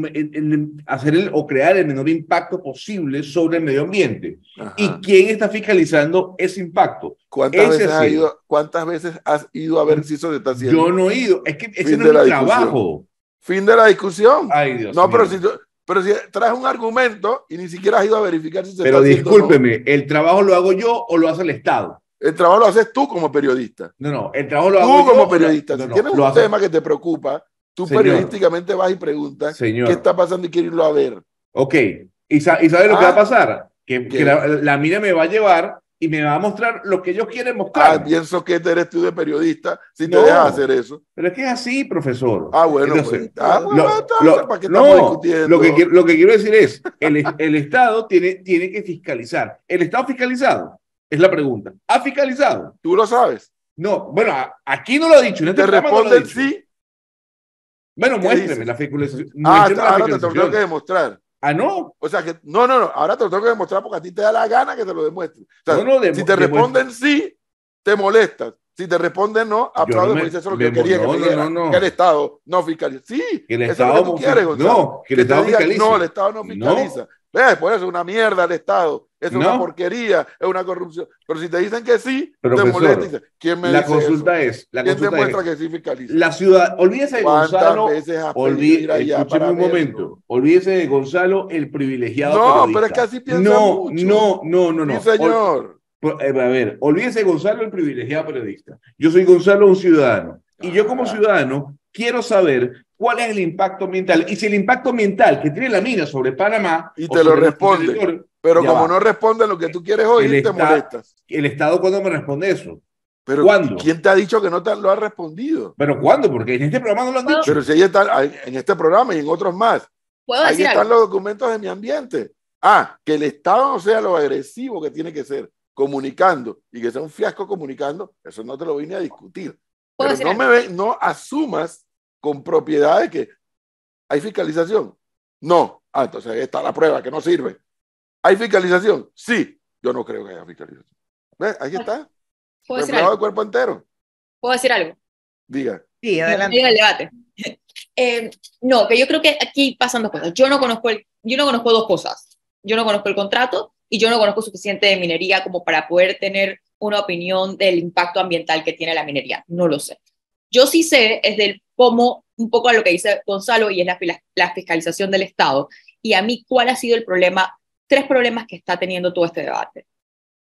hacer o crear el menor impacto posible sobre el medio ambiente. ¿Y quién está fiscalizando ese impacto? ¿Cuántas, veces, has ido, ¿cuántas veces has ido a ver si eso se está haciendo? Yo no he ido. Es que ese no es mi trabajo. Fin de la discusión. Ay, Dios no, pero si, pero si traes un argumento y ni siquiera has ido a verificar si se Pero discúlpeme, ¿el trabajo lo hago yo o lo hace el Estado? El trabajo lo haces tú como periodista. No, no, el trabajo lo tú hago yo. Tú como periodista, si tienes un tema que te preocupa, tú periodísticamente vas y preguntas qué está pasando y quieres irlo a ver. Ok, ¿y, sabes lo que ah, va a pasar? Que, la, la, mina me va a llevar y me va a mostrar lo que ellos quieren mostrar. Ah, pienso que eres tú de periodista si te dejas hacer eso. Pero es que es así, profesor. Ah, bueno, pues, lo, lo, no, Lo que, lo que quiero decir es, el, el Estado tiene, tiene que fiscalizar. ¿El Estado fiscalizado? Es la pregunta. ¿Ha fiscalizado? Tú lo sabes. No, bueno, aquí no lo ha dicho. En este ¿Te responde sí? Bueno, ah, muéstreme la fiscalización. Ah, la te tengo que demostrar. Ah, no. O sea que, no, no, no. Ahora te lo tengo que demostrar porque a ti te da la gana que te lo demuestre. si te responden sí, te molestas. Si te responden no, aplaude porque eso es lo que quería que, dijera, que el Estado no fiscaliza. Sí, que Estado, es No, que el Estado no fiscaliza. Eh, por eso es una mierda el Estado, es una porquería, es una corrupción. Pero si te dicen que sí, te molesta. ¿Quién me la consulta es, la ¿Quién consulta muestra que sí fiscaliza? La ciudad, olvídese de Gonzalo, olví, escúcheme un momento, olvídese de Gonzalo, el privilegiado periodista. No, pero es que así piensa no, mucho. No, no, no, no. Sí, señor. Pues, eh, a ver, olvídese de Gonzalo, el privilegiado periodista. Yo soy Gonzalo, un ciudadano. Y yo como ah. ciudadano quiero saber cuál es el impacto ambiental. Y si el impacto ambiental que tiene la mina sobre Panamá. Y te lo responde. Pero como no responde lo que tú quieres oír, te molestas. ¿El Estado cuándo me responde eso? Pero ¿Cuándo? ¿Quién te ha dicho que no te lo ha respondido? ¿Pero cuándo? Porque en este programa no lo han dicho. Pero si ahí está, en este programa y en otros más. ahí están los documentos de mi ambiente. Ah, que el Estado no sea lo agresivo que tiene que ser comunicando y que sea un fiasco comunicando, eso no te lo vine a discutir. Pero no, me ve, no asumas con propiedades que hay fiscalización. No. Ah, entonces ahí está la prueba que no sirve. ¿Hay fiscalización? Sí. Yo no creo que haya fiscalización. ¿Ves? Ahí está. ¿Puedo decir algo? cuerpo entero. ¿Puedo decir algo? Diga. Sí, adelante. Diga el debate. Eh, no, que yo creo que aquí pasan dos cosas. Yo no conozco el, yo no conozco dos cosas. Yo no conozco el contrato y yo no conozco suficiente de minería como para poder tener una opinión del impacto ambiental que tiene la minería. No lo sé. Yo sí sé, es del cómo, un poco a lo que dice Gonzalo, y es la, fiscalización del Estado, y a mí cuál ha sido el problema, tres problemas que está teniendo todo este debate.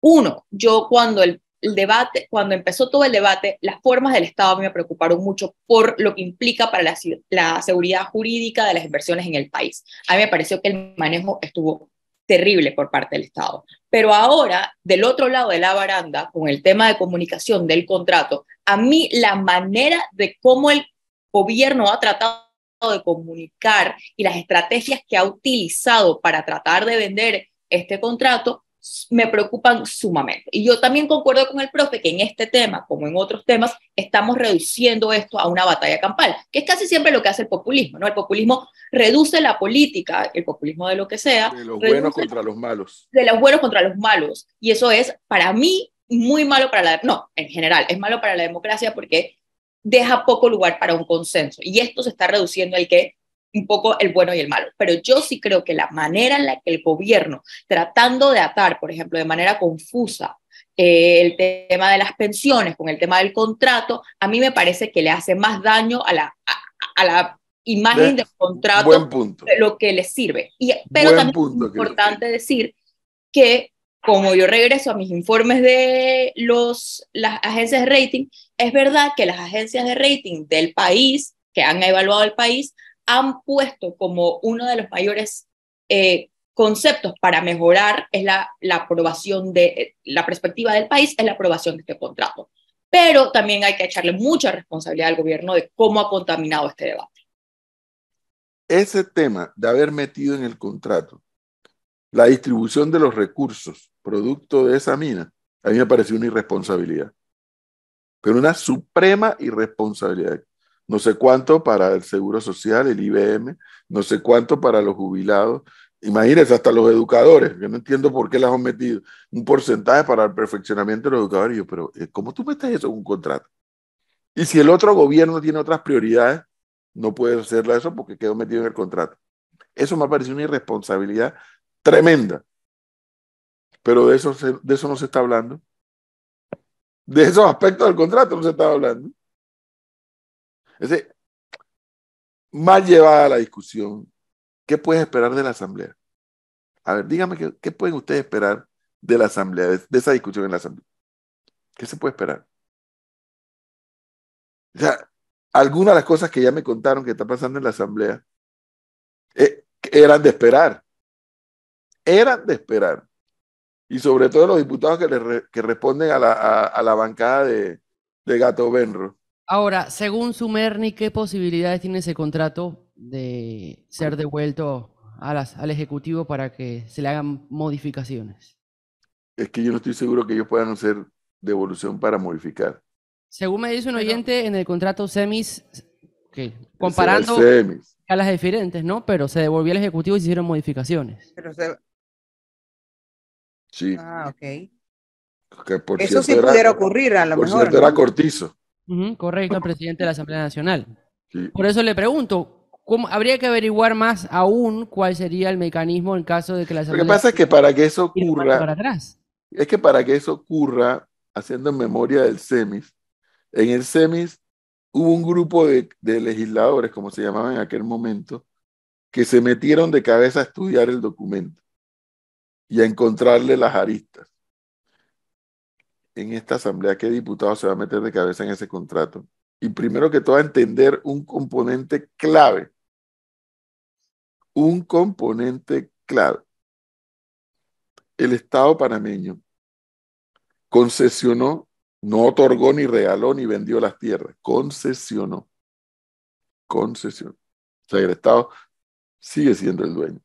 Uno, yo cuando el debate, cuando empezó todo el debate, las formas del Estado me preocuparon mucho por lo que implica para la, la, seguridad jurídica de las inversiones en el país. A mí me pareció que el manejo estuvo terrible por parte del Estado. Pero ahora, del otro lado de la baranda, con el tema de comunicación del contrato, a mí la manera de cómo el gobierno ha tratado de comunicar y las estrategias que ha utilizado para tratar de vender este contrato me preocupan sumamente. Y yo también concuerdo con el profe que en este tema, como en otros temas, estamos reduciendo esto a una batalla campal, que es casi siempre lo que hace el populismo, ¿no? El populismo reduce la política, el populismo de lo que sea. De los buenos contra los malos. De los buenos contra los malos. Y eso es, para mí, muy malo para la... No, en general, es malo para la democracia porque deja poco lugar para un consenso. Y esto se está reduciendo al que un poco el bueno y el malo. Pero yo sí creo que la manera en la que el gobierno, tratando de atar, por ejemplo, de manera confusa, eh, el tema de las pensiones con el tema del contrato, a mí me parece que le hace más daño a la, a, la imagen del contrato lo que le sirve. Y, pero también es importante decir que como yo regreso a mis informes de los, las agencias de rating, es verdad que las agencias de rating del país, que han evaluado el país, han puesto como uno de los mayores eh, conceptos para mejorar es la, la aprobación de eh, la perspectiva del país, es la aprobación de este contrato. Pero también hay que echarle mucha responsabilidad al gobierno de cómo ha contaminado este debate. Ese tema de haber metido en el contrato la distribución de los recursos producto de esa mina, a mí me pareció una irresponsabilidad. Pero una suprema irresponsabilidad no sé cuánto para el Seguro Social, el IBM, no sé cuánto para los jubilados. Imagínense, hasta los educadores, yo no entiendo por qué las han metido. Un porcentaje para el perfeccionamiento de los educadores. Y pero eh, ¿cómo tú metes eso en un contrato? Y si el otro gobierno tiene otras prioridades, no puede hacerla eso porque quedó metido en el contrato. Eso me parece una irresponsabilidad tremenda. Pero de eso, de eso no se está hablando. De esos aspectos del contrato no se está hablando. Es decir, mal llevada la discusión. ¿Qué puedes esperar de la Asamblea? A ver, dígame, ¿qué, pueden ustedes esperar de la Asamblea, de, esa discusión en la Asamblea? ¿Qué se puede esperar? O sea, algunas de las cosas que ya me contaron que está pasando en la Asamblea eh, eran de esperar. Eran de esperar. Y sobre todo los diputados que, le que responden a la, la bancada de, de Gato Benro. Ahora, según Sumerni, ¿qué posibilidades tiene ese contrato de ser devuelto al Ejecutivo para que se le hagan modificaciones? Es que yo no estoy seguro que ellos puedan hacer devolución para modificar. Según me dice un oyente, en el contrato SEMIS, comparando a las diferentes, ¿no? Pero se devolvió al Ejecutivo y se hicieron modificaciones. Sí. Ah, ok. Eso sí pudiera ocurrir a lo por mejor. Cierto, cortizo correcto, presidente de la Asamblea Nacional. Por eso le pregunto, ¿cómo, habría que averiguar más aún cuál sería el mecanismo en caso de que la Asamblea Lo que pasa es que para que eso ocurra, es que para que eso ocurra, haciendo memoria del CEMIS, en el CEMIS hubo un grupo de, legisladores, como se llamaba en aquel momento, que se metieron de cabeza a estudiar el documento y a encontrarle las aristas en esta asamblea qué diputado se va a meter de cabeza en ese contrato. Y primero que todo, entender un componente clave. Un componente clave. El Estado panameño concesionó, no otorgó ni regaló ni vendió las tierras, concesionó. Concesionó. O sea, el Estado sigue siendo el dueño.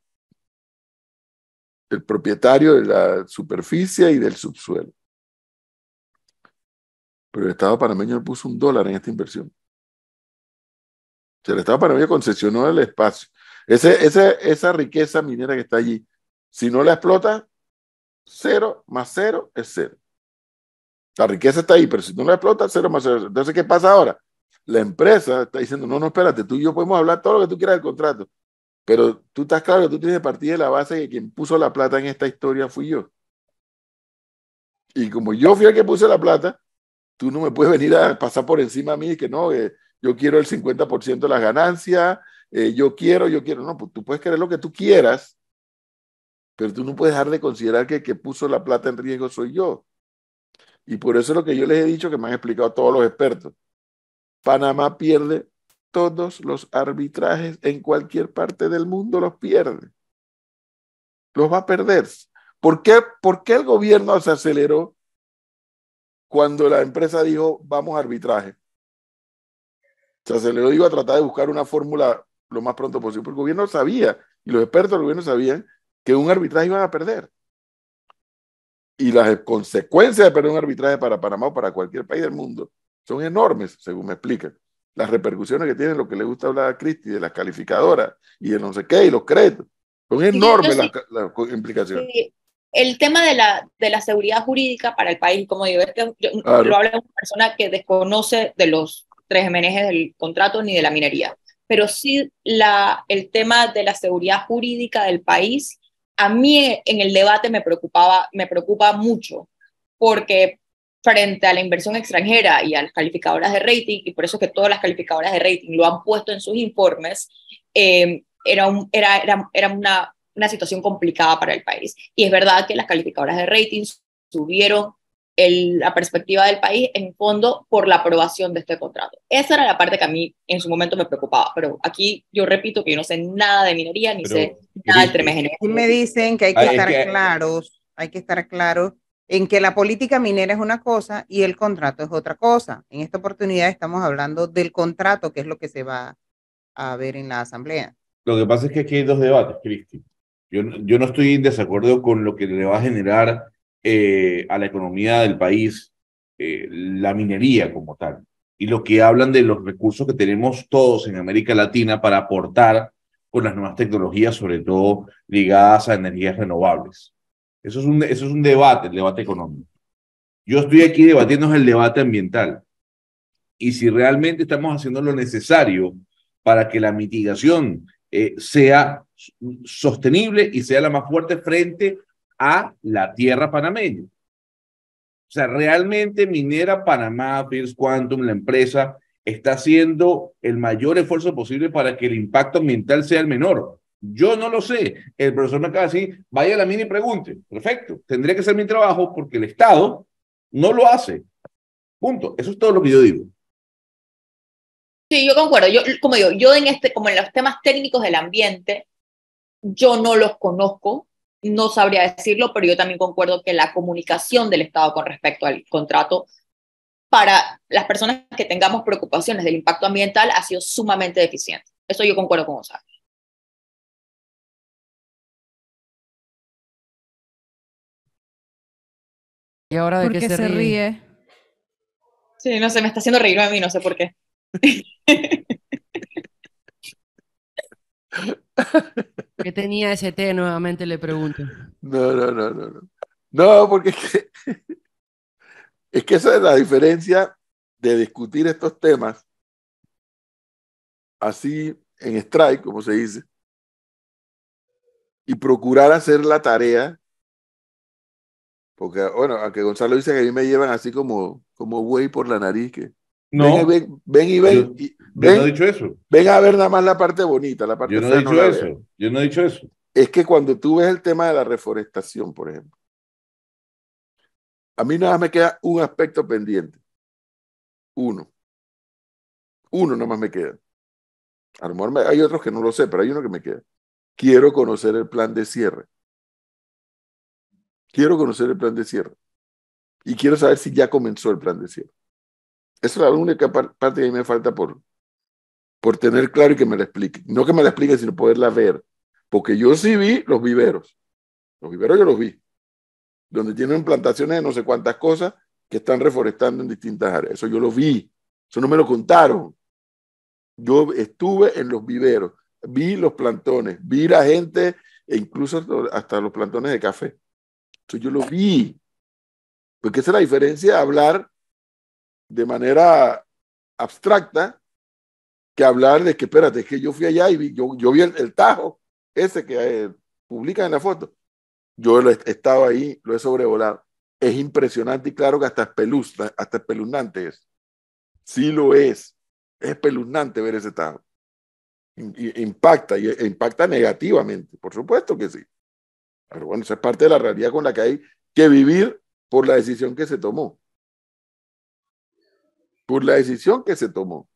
El propietario de la superficie y del subsuelo pero el Estado panameño puso un dólar en esta inversión. el Estado panameño concesionó el espacio. Ese, esa riqueza minera que está allí, si no la explota, cero más cero es cero. La riqueza está ahí, pero si no la explota, cero más cero. Entonces, ¿qué pasa ahora? La empresa está diciendo, no, no, espérate, tú y yo podemos hablar todo lo que tú quieras del contrato, pero tú estás claro que tú tienes que partir de la base que quien puso la plata en esta historia fui yo. Y como yo fui el que puse la plata, tú no me puedes venir a pasar por encima a mí y que no, eh, yo quiero el 50% de las ganancias, eh, yo quiero, yo quiero. No, pues tú puedes querer lo que tú quieras, pero tú no puedes dejar de considerar que el que puso la plata en riesgo soy yo. Y por eso es lo que yo les he dicho que me han explicado todos los expertos. Panamá pierde todos los arbitrajes en cualquier parte del mundo, los pierde. Los va a perder. ¿Por qué, ¿Por qué el gobierno se aceleró cuando la empresa dijo, vamos a arbitraje. O sea, se le lo digo a tratar de buscar una fórmula lo más pronto posible, porque el gobierno sabía, y los expertos del gobierno sabían, que un arbitraje iban a perder. Y las consecuencias de perder un arbitraje para Panamá o para cualquier país del mundo son enormes, según me explican. Las repercusiones que tienen lo que le gusta hablar a Cristi, de las calificadoras y de no sé qué, y los créditos. Son enormes las, implicaciones. El tema de la, de la seguridad jurídica para el país, como digo, yo, lo habla una persona que desconoce de los tres MNGs del contrato ni de la minería, pero sí la, el tema de la seguridad jurídica del país, a mí en el debate me, preocupaba, me preocupa mucho, porque frente a la inversión extranjera y a las calificadoras de rating, y por eso es que todas las calificadoras de rating lo han puesto en sus informes, eh, era, era, una una situación complicada para el país. Y es verdad que las calificadoras de rating subieron la perspectiva del país en fondo por la aprobación de este contrato. Esa era la parte que a mí en su momento me preocupaba, pero aquí yo repito que yo no sé nada de minería ni sé nada del tremendo. Y me dicen que hay que ah, estar claros, hay que estar claros en que la política minera es una cosa y el contrato es otra cosa. En esta oportunidad estamos hablando del contrato, que es lo que se va a ver en la asamblea. Lo que pasa es que aquí hay dos debates, Cristi. Yo, yo no estoy en desacuerdo con lo que le va a generar eh, a la economía del país eh, la minería como tal. Y lo que hablan de los recursos que tenemos todos en América Latina para aportar con las nuevas tecnologías, sobre todo ligadas a energías renovables. Eso es un, eso es un debate, el debate económico. Yo estoy aquí debatiendo el debate ambiental y si realmente estamos haciendo lo necesario para que la mitigación eh, sea sostenible y sea la más fuerte frente a la tierra panameña. O sea, realmente Minera Panamá, Virs Quantum, la empresa, está haciendo el mayor esfuerzo posible para que el impacto ambiental sea el menor. Yo no lo sé. El profesor me acaba de decir, vaya a la mina y pregunte. Perfecto, tendría que ser mi trabajo porque el Estado no lo hace. Punto. Eso es todo lo que yo digo. Sí, yo concuerdo. Yo, como digo, yo en este, como en los temas técnicos del ambiente, yo no los conozco, no sabría decirlo, pero yo también concuerdo que la comunicación del Estado con respecto al contrato para las personas que tengamos preocupaciones del impacto ambiental ha sido sumamente deficiente. Eso yo concuerdo con Gonzalo. ¿Y ahora de qué se, ríe? ríe? Sí, no sé, me está haciendo reír a mí, no sé por qué. que tenía ese té? Nuevamente le pregunto. No, no, no, no. No, no porque es que, es que esa es la diferencia de discutir estos temas así en strike, como se dice, y procurar hacer la tarea. Porque, bueno, aunque Gonzalo dice que a mí me llevan así como, como güey por la nariz, que Ven, y ven. ven, eso. a ver nada más la parte bonita, la parte Yo no he dicho eso. Yo no he dicho eso. Es que cuando tú ves el tema de la reforestación, por ejemplo, a mí nada más me queda un aspecto pendiente. Uno. Uno nada más me queda. A hay otros que no lo sé, pero hay uno que me queda. Quiero conocer el plan de cierre. Quiero conocer el plan de cierre. Y quiero saber si ya comenzó el plan de cierre. Esa es la única parte que a mí me falta por, por tener claro y que me la explique. No que me la explique, sino poderla ver. Porque yo sí vi los viveros. Los viveros yo los vi. Donde tienen plantaciones de no sé cuántas cosas que están reforestando en distintas áreas. Eso yo lo vi. Eso no me lo contaron. Yo estuve en los viveros. Vi los plantones. Vi la gente e incluso hasta los plantones de café. Eso yo lo vi. Porque esa es la diferencia de hablar de manera abstracta que hablar de que, espérate, es que yo fui allá y vi, yo, yo vi el, tajo ese que publica eh, publican en la foto. Yo lo he estado ahí, lo he sobrevolado. Es impresionante y claro que hasta, hasta espeluznante es. Sí lo es. Es espeluznante ver ese tajo. E impacta, y e impacta negativamente, por supuesto que sí. Pero bueno, esa es parte de la realidad con la que hay que vivir por la decisión que se tomó por la decisión que se tomó.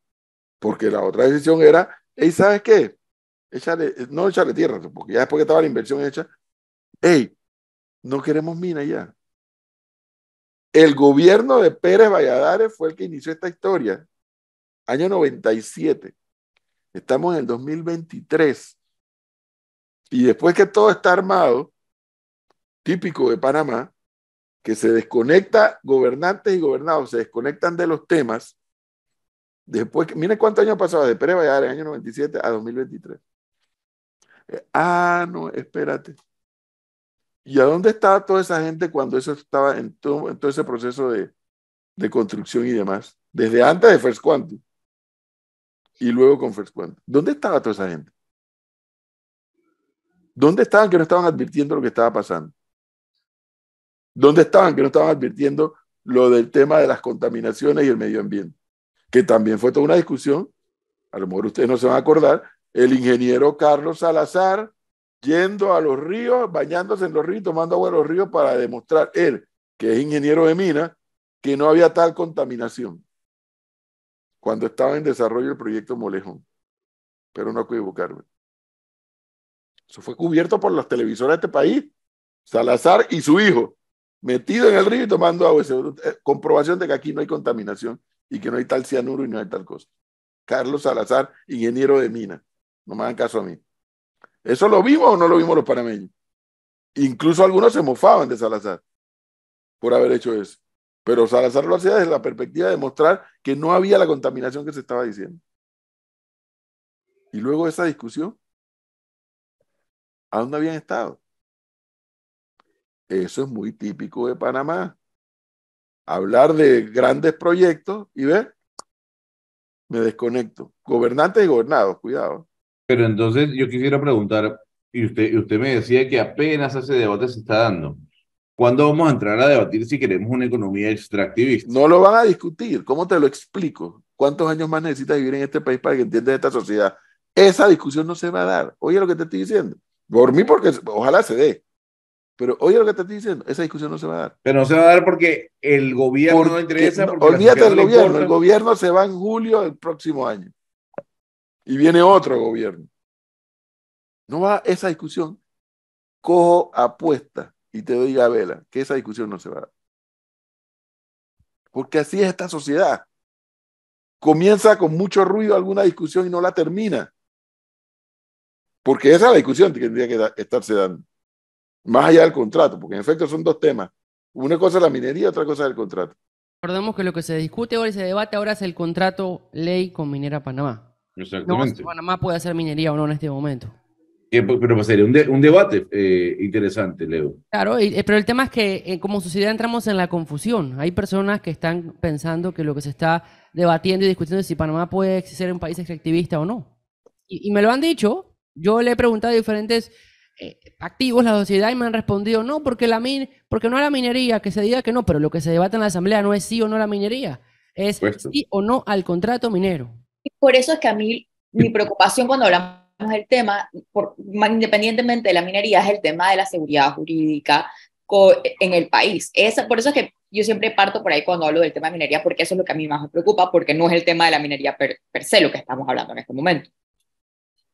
Porque la otra decisión era, hey, ¿sabes qué? no echarle tierra, porque ya después que estaba la inversión hecha, hey, no queremos mina ya. El gobierno de Pérez Valladares fue el que inició esta historia, año 97. Estamos en el 2023. Y después que todo está armado, típico de Panamá, que se desconecta gobernantes y gobernados, se desconectan de los temas. Después, miren cuántos años pasaba de Pérez ya en año 97 a 2023. Eh, ah, no, espérate. ¿Y a dónde estaba toda esa gente cuando eso estaba en todo, ese proceso de, de construcción y demás? Desde antes de First Quantum y luego con First Quantum. ¿Dónde estaba toda esa gente? ¿Dónde estaban que no estaban advirtiendo lo que estaba pasando? ¿Dónde estaban? Que no estaban advirtiendo lo del tema de las contaminaciones y el medio ambiente, que también fue toda una discusión, a lo mejor ustedes no se van a acordar, el ingeniero Carlos Salazar yendo a los ríos, bañándose en los ríos, tomando agua de los ríos para demostrar él, que es ingeniero de mina, que no había tal contaminación cuando estaba en desarrollo el proyecto Molejón. Pero no equivocarme. Eso fue cubierto por las televisoras de este país, Salazar y su hijo metido en el río y tomando agua. Eh, comprobación de que aquí no hay contaminación y que no hay tal cianuro y no hay tal cosa. Carlos Salazar, ingeniero de mina. No me hagan caso a mí. ¿Eso lo vimos o no lo vimos los panameños? Incluso algunos se mofaban de Salazar por haber hecho eso. Pero Salazar lo hacía desde la perspectiva de mostrar que no había la contaminación que se estaba diciendo. Y luego esa discusión, ¿a dónde habían estado? Eso es muy típico de Panamá. Hablar de grandes proyectos y ver, me desconecto. Gobernantes y gobernados, cuidado. Pero entonces yo quisiera preguntar, y usted, usted me decía que apenas ese debate se está dando. ¿Cuándo vamos a entrar a debatir si queremos una economía extractivista? No lo van a discutir. ¿Cómo te lo explico? ¿Cuántos años más necesitas vivir en este país para que entiendas esta sociedad? Esa discusión no se va a dar. Oye, lo que te estoy diciendo. Por mí, porque ojalá se dé. Pero oye lo que te estoy diciendo, esa discusión no se va a dar. Pero no se va a dar porque el gobierno no interesa. olvídate del gobierno, el gobierno se va en julio del próximo año. Y viene otro gobierno. No va esa discusión. Cojo apuesta y te doy a vela que esa discusión no se va a dar. Porque así es esta sociedad. Comienza con mucho ruido alguna discusión y no la termina. Porque esa es la discusión que tendría que estarse dando más allá del contrato, porque en efecto son dos temas. Una cosa es la minería, otra cosa es el contrato. Recordemos que lo que se discute ahora y se debate ahora es el contrato ley con Minera Panamá. Exactamente. Panamá puede hacer minería o no en este momento. Eh, pues, pero pues, sería un, debate eh, interesante, Leo. Claro, eh, pero el tema es que como sociedad entramos en la confusión. Hay personas que están pensando que lo que se está debatiendo y discutiendo es si Panamá puede ser un país extractivista o no. Y, y me lo han dicho. Yo le he preguntado a diferentes eh, activos la sociedad y me han respondido no, porque, la min porque no a la minería, que se diga que no, pero lo que se debate en la asamblea no es sí o no a la minería, es sí o no al contrato minero. Por eso es que a mí mi preocupación cuando hablamos del tema, independientemente de la minería, es el tema de la seguridad jurídica en el país. Es, por eso es que yo siempre parto por ahí cuando hablo del tema de minería, porque eso es lo que a mí más me preocupa, porque no es el tema de la minería per, se lo que estamos hablando en este momento.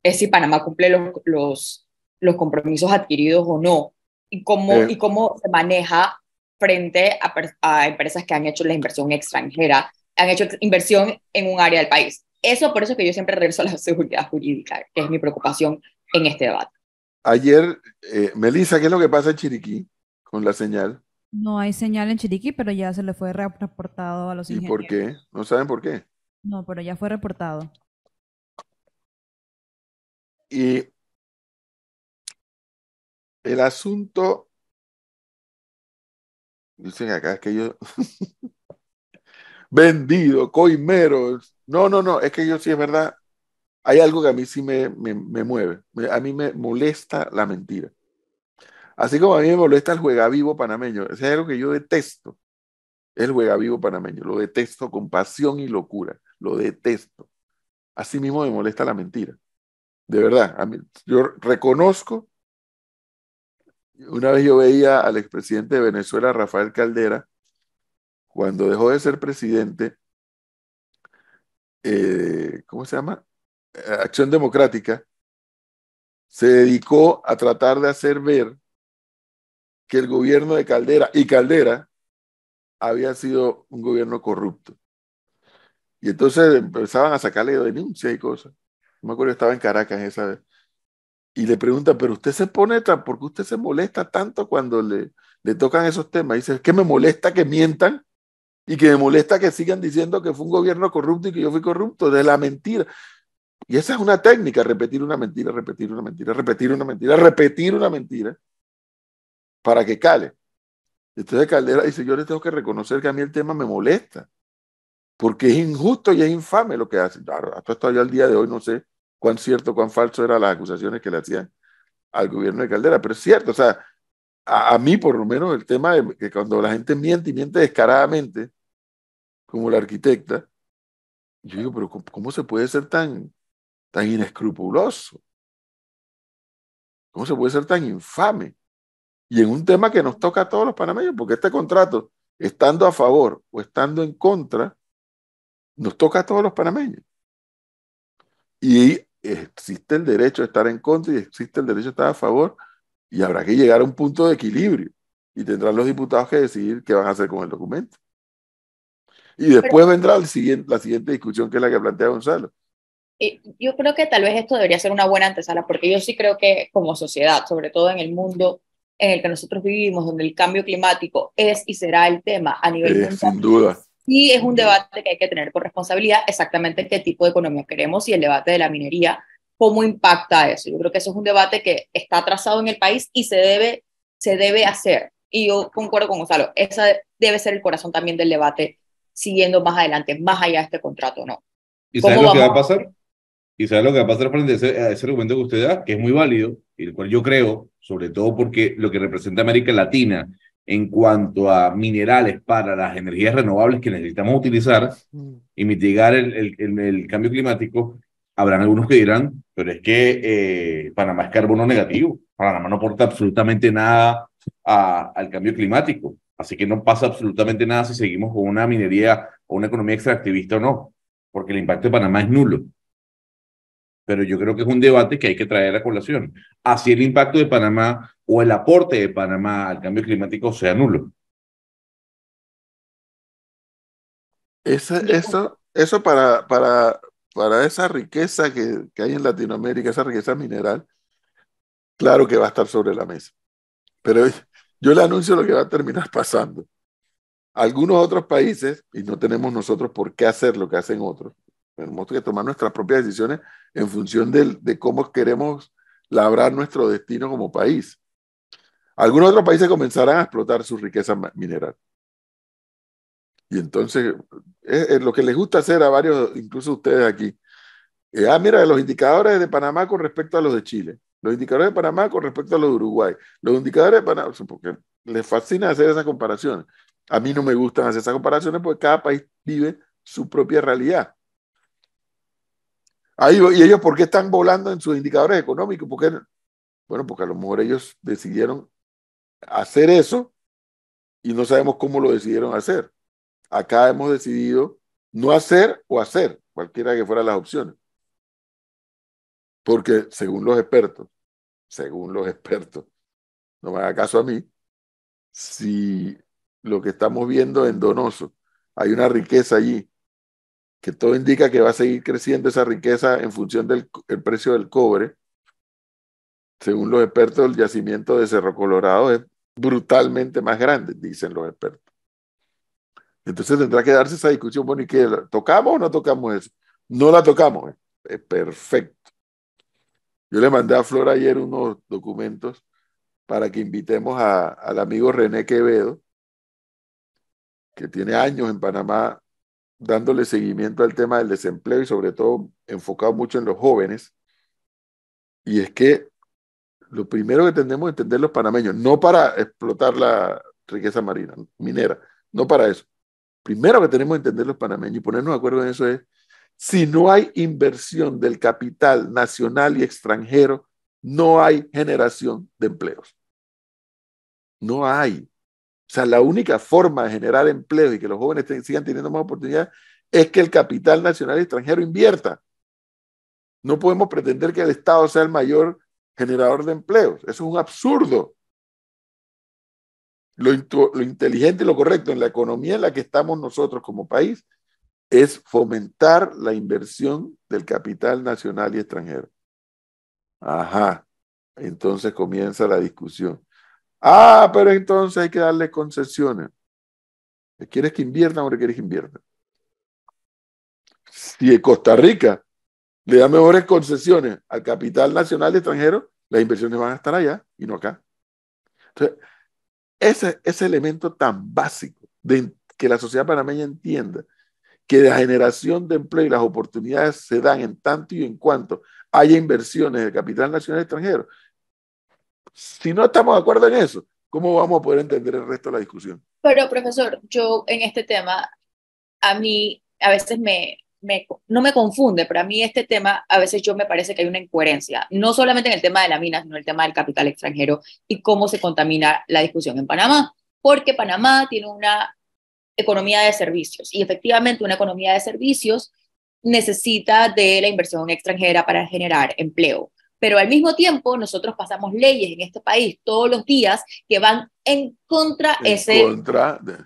Es si Panamá cumple los los compromisos adquiridos o no, y cómo, eh. y cómo se maneja frente a, empresas que han hecho la inversión extranjera, han hecho inversión en un área del país. Eso por eso que yo siempre regreso a la seguridad jurídica, que es mi preocupación en este debate. Ayer, eh, Melissa, ¿qué es lo que pasa en Chiriquí con la señal? No hay señal en Chiriquí, pero ya se le fue reportado a los ingenieros. ¿Y por qué? ¿No saben por qué? No, pero ya fue reportado. Y el asunto, dicen acá que yo, vendido, coimero, no, no, no, es que yo sí es verdad, hay algo que a mí sí me, me, mueve, a mí me molesta la mentira. Así como a mí me molesta el juega vivo panameño, es algo que yo detesto, el juega vivo panameño, lo detesto con pasión y locura, lo detesto. Así mismo me molesta la mentira, de verdad, yo reconozco una vez yo veía al expresidente de Venezuela, Rafael Caldera, cuando dejó de ser presidente, eh, ¿cómo se llama? Eh, Acción Democrática, se dedicó a tratar de hacer ver que el gobierno de Caldera y Caldera había sido un gobierno corrupto. Y entonces empezaban a sacarle denuncias y cosas. No me acuerdo, estaba en Caracas esa vez y le pregunta, pero usted se pone, ¿por qué usted se molesta tanto cuando le, le tocan esos temas? Y dice, es que me molesta que mientan y que me molesta que sigan diciendo que fue un gobierno corrupto y que yo fui corrupto, de la mentira. Y esa es una técnica, repetir una mentira, repetir una mentira, repetir una mentira, repetir una mentira, para que cale. Entonces Caldera dice, yo le tengo que reconocer que a mí el tema me molesta, porque es injusto y es infame lo que hace. Hasta, hasta al día de hoy no sé cuán cierto, cuán falso eran las acusaciones que le hacían al gobierno de Caldera. Pero es cierto, o sea, a, mí por lo menos el tema de que cuando la gente miente y miente descaradamente, como la arquitecta, yo digo, pero ¿cómo, cómo se puede ser tan, tan inescrupuloso? ¿Cómo se puede ser tan infame? Y en un tema que nos toca a todos los panameños, porque este contrato, estando a favor o estando en contra, nos toca a todos los panameños. Y existe el derecho a estar en contra y existe el derecho a estar a favor y habrá que llegar a un punto de equilibrio y tendrán los diputados que decidir qué van a hacer con el documento. Y después vendrá la siguiente discusión que es la que plantea Gonzalo. Eh, yo creo que tal vez esto debería ser una buena antesala, porque yo sí creo que como sociedad, sobre todo en el mundo en el que nosotros vivimos, donde el cambio climático es y será el tema a nivel mundial. Sin duda. Y es un debate que hay que tener con responsabilidad, exactamente qué tipo de economía queremos y el debate de la minería, cómo impacta eso. Yo creo que eso es un debate que está trazado en el país y se debe, se debe hacer. Y yo concuerdo con Gonzalo, ese debe ser el corazón también del debate siguiendo más adelante, más allá de este contrato no. ¿Y sabes lo que va a pasar? ¿Y sabes lo que va a pasar frente ese, a ese argumento que usted da, que es muy válido, y el cual yo creo, sobre todo porque lo que representa América Latina en cuanto a minerales para las energías renovables que necesitamos utilizar mm. y mitigar el, el, cambio climático, habrán algunos que dirán, pero es que eh, Panamá es carbono negativo, Panamá no aporta absolutamente nada al cambio climático, así que no pasa absolutamente nada si seguimos con una minería o una economía extractivista o no, porque el impacto de Panamá es nulo pero yo creo que es un debate que hay que traer a colación. Así el impacto de Panamá o el aporte de Panamá al cambio climático sea nulo. Esa, eso, eso para, para, para esa riqueza que, que, hay en Latinoamérica, esa riqueza mineral, claro que va a estar sobre la mesa. Pero yo le anuncio lo que va a terminar pasando. Algunos otros países, y no tenemos nosotros por qué hacer lo que hacen otros, tenemos que tomar nuestras propias decisiones en función de, cómo queremos labrar nuestro destino como país. Algunos otros países comenzarán a explotar su riqueza mineral. Y entonces, es, lo que les gusta hacer a varios, incluso ustedes aquí. Eh, ah, mira, los indicadores de Panamá con respecto a los de Chile, los indicadores de Panamá con respecto a los de Uruguay, los indicadores de Panamá, porque les fascina hacer esas comparaciones. A mí no me gustan hacer esas comparaciones porque cada país vive su propia realidad. ¿Y ellos por qué están volando en sus indicadores económicos? Bueno, porque a lo mejor ellos decidieron hacer eso y no sabemos cómo lo decidieron hacer. Acá hemos decidido no hacer o hacer, cualquiera que fueran las opciones. Porque según los expertos, según los expertos, no me haga caso a mí, si lo que estamos viendo en Donoso, hay una riqueza allí que todo indica que va a seguir creciendo esa riqueza en función del precio del cobre. Según los expertos, el yacimiento de Cerro Colorado es brutalmente más grande, dicen los expertos. Entonces tendrá que darse esa discusión, bueno, ¿y qué? ¿Tocamos o no tocamos eso? No la tocamos, es perfecto. Yo le mandé a Flor ayer unos documentos para que invitemos al amigo René Quevedo, que tiene años en Panamá dándole seguimiento al tema del desempleo y sobre todo enfocado mucho en los jóvenes. Y es que lo primero que tenemos que entender los panameños, no para explotar la riqueza marina, minera, no para eso. Primero que tenemos que entender los panameños y ponernos de acuerdo en eso es, si no hay inversión del capital nacional y extranjero, no hay generación de empleos. No hay. O sea, la única forma de generar empleo y que los jóvenes sigan teniendo más oportunidades es que el capital nacional y extranjero invierta. No podemos pretender que el Estado sea el mayor generador de empleos. Eso es un absurdo. Lo, lo inteligente y lo correcto en la economía en la que estamos nosotros como país es fomentar la inversión del capital nacional y extranjero. Ajá, entonces comienza la discusión. Ah, pero entonces hay que darle concesiones. ¿Quieres que inviertan o no quieres que invierta? Si Costa Rica le da mejores concesiones al capital nacional extranjero, las inversiones van a estar allá y no acá. Entonces, ese, ese elemento tan básico de que la sociedad panameña entienda que la generación de empleo y las oportunidades se dan en tanto y en cuanto haya inversiones de capital nacional extranjero, si no estamos de acuerdo en eso, ¿cómo vamos a poder entender el resto de la discusión? Pero, profesor, yo en este tema, a mí a veces me, no me confunde, pero a mí este tema, a veces yo me parece que hay una incoherencia, no solamente en el tema de la minas, sino en el tema del capital extranjero y cómo se contamina la discusión en Panamá, porque Panamá tiene una economía de servicios y efectivamente una economía de servicios necesita de la inversión extranjera para generar empleo. Pero al mismo tiempo, nosotros pasamos leyes en este país todos los días que van en contra, de,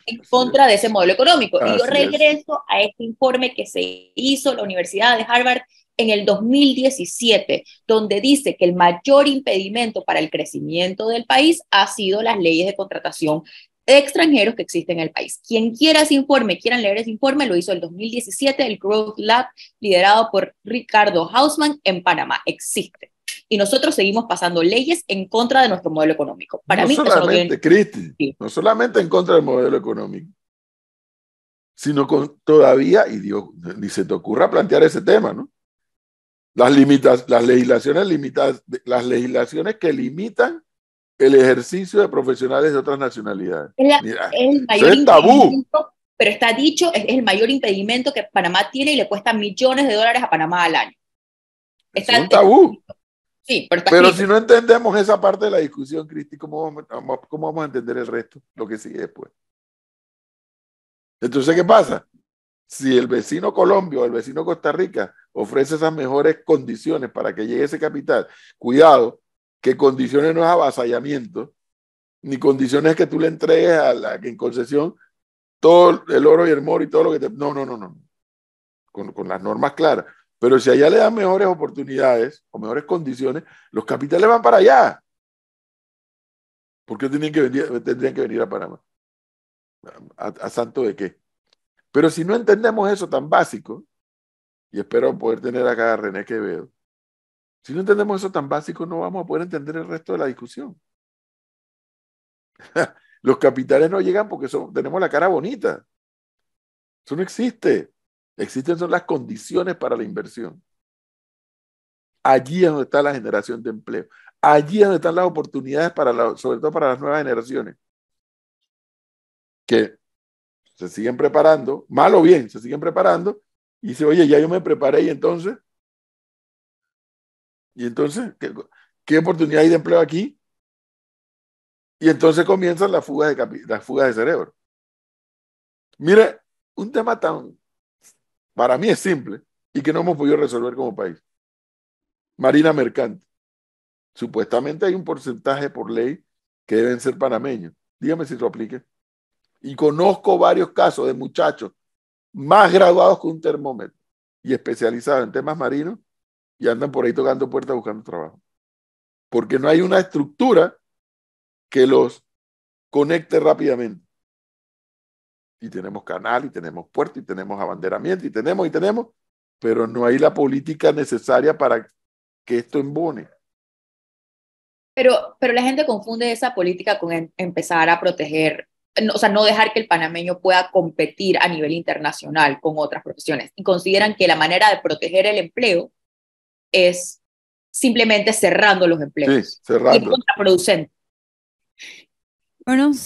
en contra de ese modelo económico. y yo regreso a este informe que se hizo la Universidad de Harvard en el 2017, donde dice que el mayor impedimento para el crecimiento del país ha sido las leyes de contratación extranjeros que existen en el país. Quien quiera ese informe, quieran leer ese informe, lo hizo el 2017 el Growth Lab liderado por Ricardo Hausman en Panamá. Existe y nosotros seguimos pasando leyes en contra de nuestro modelo económico. Para no mí, solamente, no, no solamente en contra del modelo económico, sino todavía, y Dios, ni se te ocurra plantear ese tema, ¿no? Las, limitas, las, legislaciones limitadas las legislaciones que limitan el ejercicio de profesionales de otras nacionalidades. Es, el tabú. Pero está dicho, es, el mayor impedimento que Panamá tiene y le cuesta millones de dólares a Panamá al año. es un tabú pero, si no entendemos esa parte de la discusión, Cristi, ¿cómo vamos, ¿cómo vamos a entender el resto? Lo que sigue después. Entonces, ¿qué pasa? Si el vecino Colombia o el vecino Costa Rica ofrece esas mejores condiciones para que llegue ese capital, cuidado, que condiciones no es avasallamiento, ni condiciones que tú le entregues a la en concesión todo el oro y el moro y todo lo que te... No, no, no, no. Con, con las normas claras. Pero si allá le dan mejores oportunidades o mejores condiciones, los capitales van para allá. ¿Por qué tendrían que venir, a Panamá? ¿A, santo de qué? Pero si no entendemos eso tan básico, y espero poder tener acá a René Quevedo, si no entendemos eso tan básico, no vamos a poder entender el resto de la discusión. Los capitales no llegan porque tenemos la cara bonita. Eso no existe. Existen son las condiciones para la inversión. Allí es donde está la generación de empleo. Allí es donde están las oportunidades, para sobre todo para las nuevas generaciones, que se siguen preparando, mal o bien, se siguen preparando, y dice, oye, ya yo me preparé y entonces, y entonces, ¿qué, qué oportunidad hay de empleo aquí? Y entonces comienzan las fugas de, las fugas de cerebro. Mire, un tema tan, para mí es simple, y que no hemos podido resolver como país. Marina Mercante. Supuestamente hay un porcentaje por ley que deben ser panameños. Dígame si lo aplique. Y conozco varios casos de muchachos más graduados que un termómetro y especializados en temas marinos y andan por ahí tocando puertas buscando trabajo. Porque no hay una estructura que los conecte rápidamente y tenemos canal, y tenemos puerto, y tenemos abanderamiento, y tenemos, y tenemos, pero no hay la política necesaria para que esto embone. Pero, pero la gente confunde esa política con em, empezar a proteger, o sea, no dejar que el panameño pueda competir a nivel internacional con otras profesiones. Y consideran que la manera de proteger el empleo es simplemente cerrando los empleos. es contraproducente. Bueno, sí.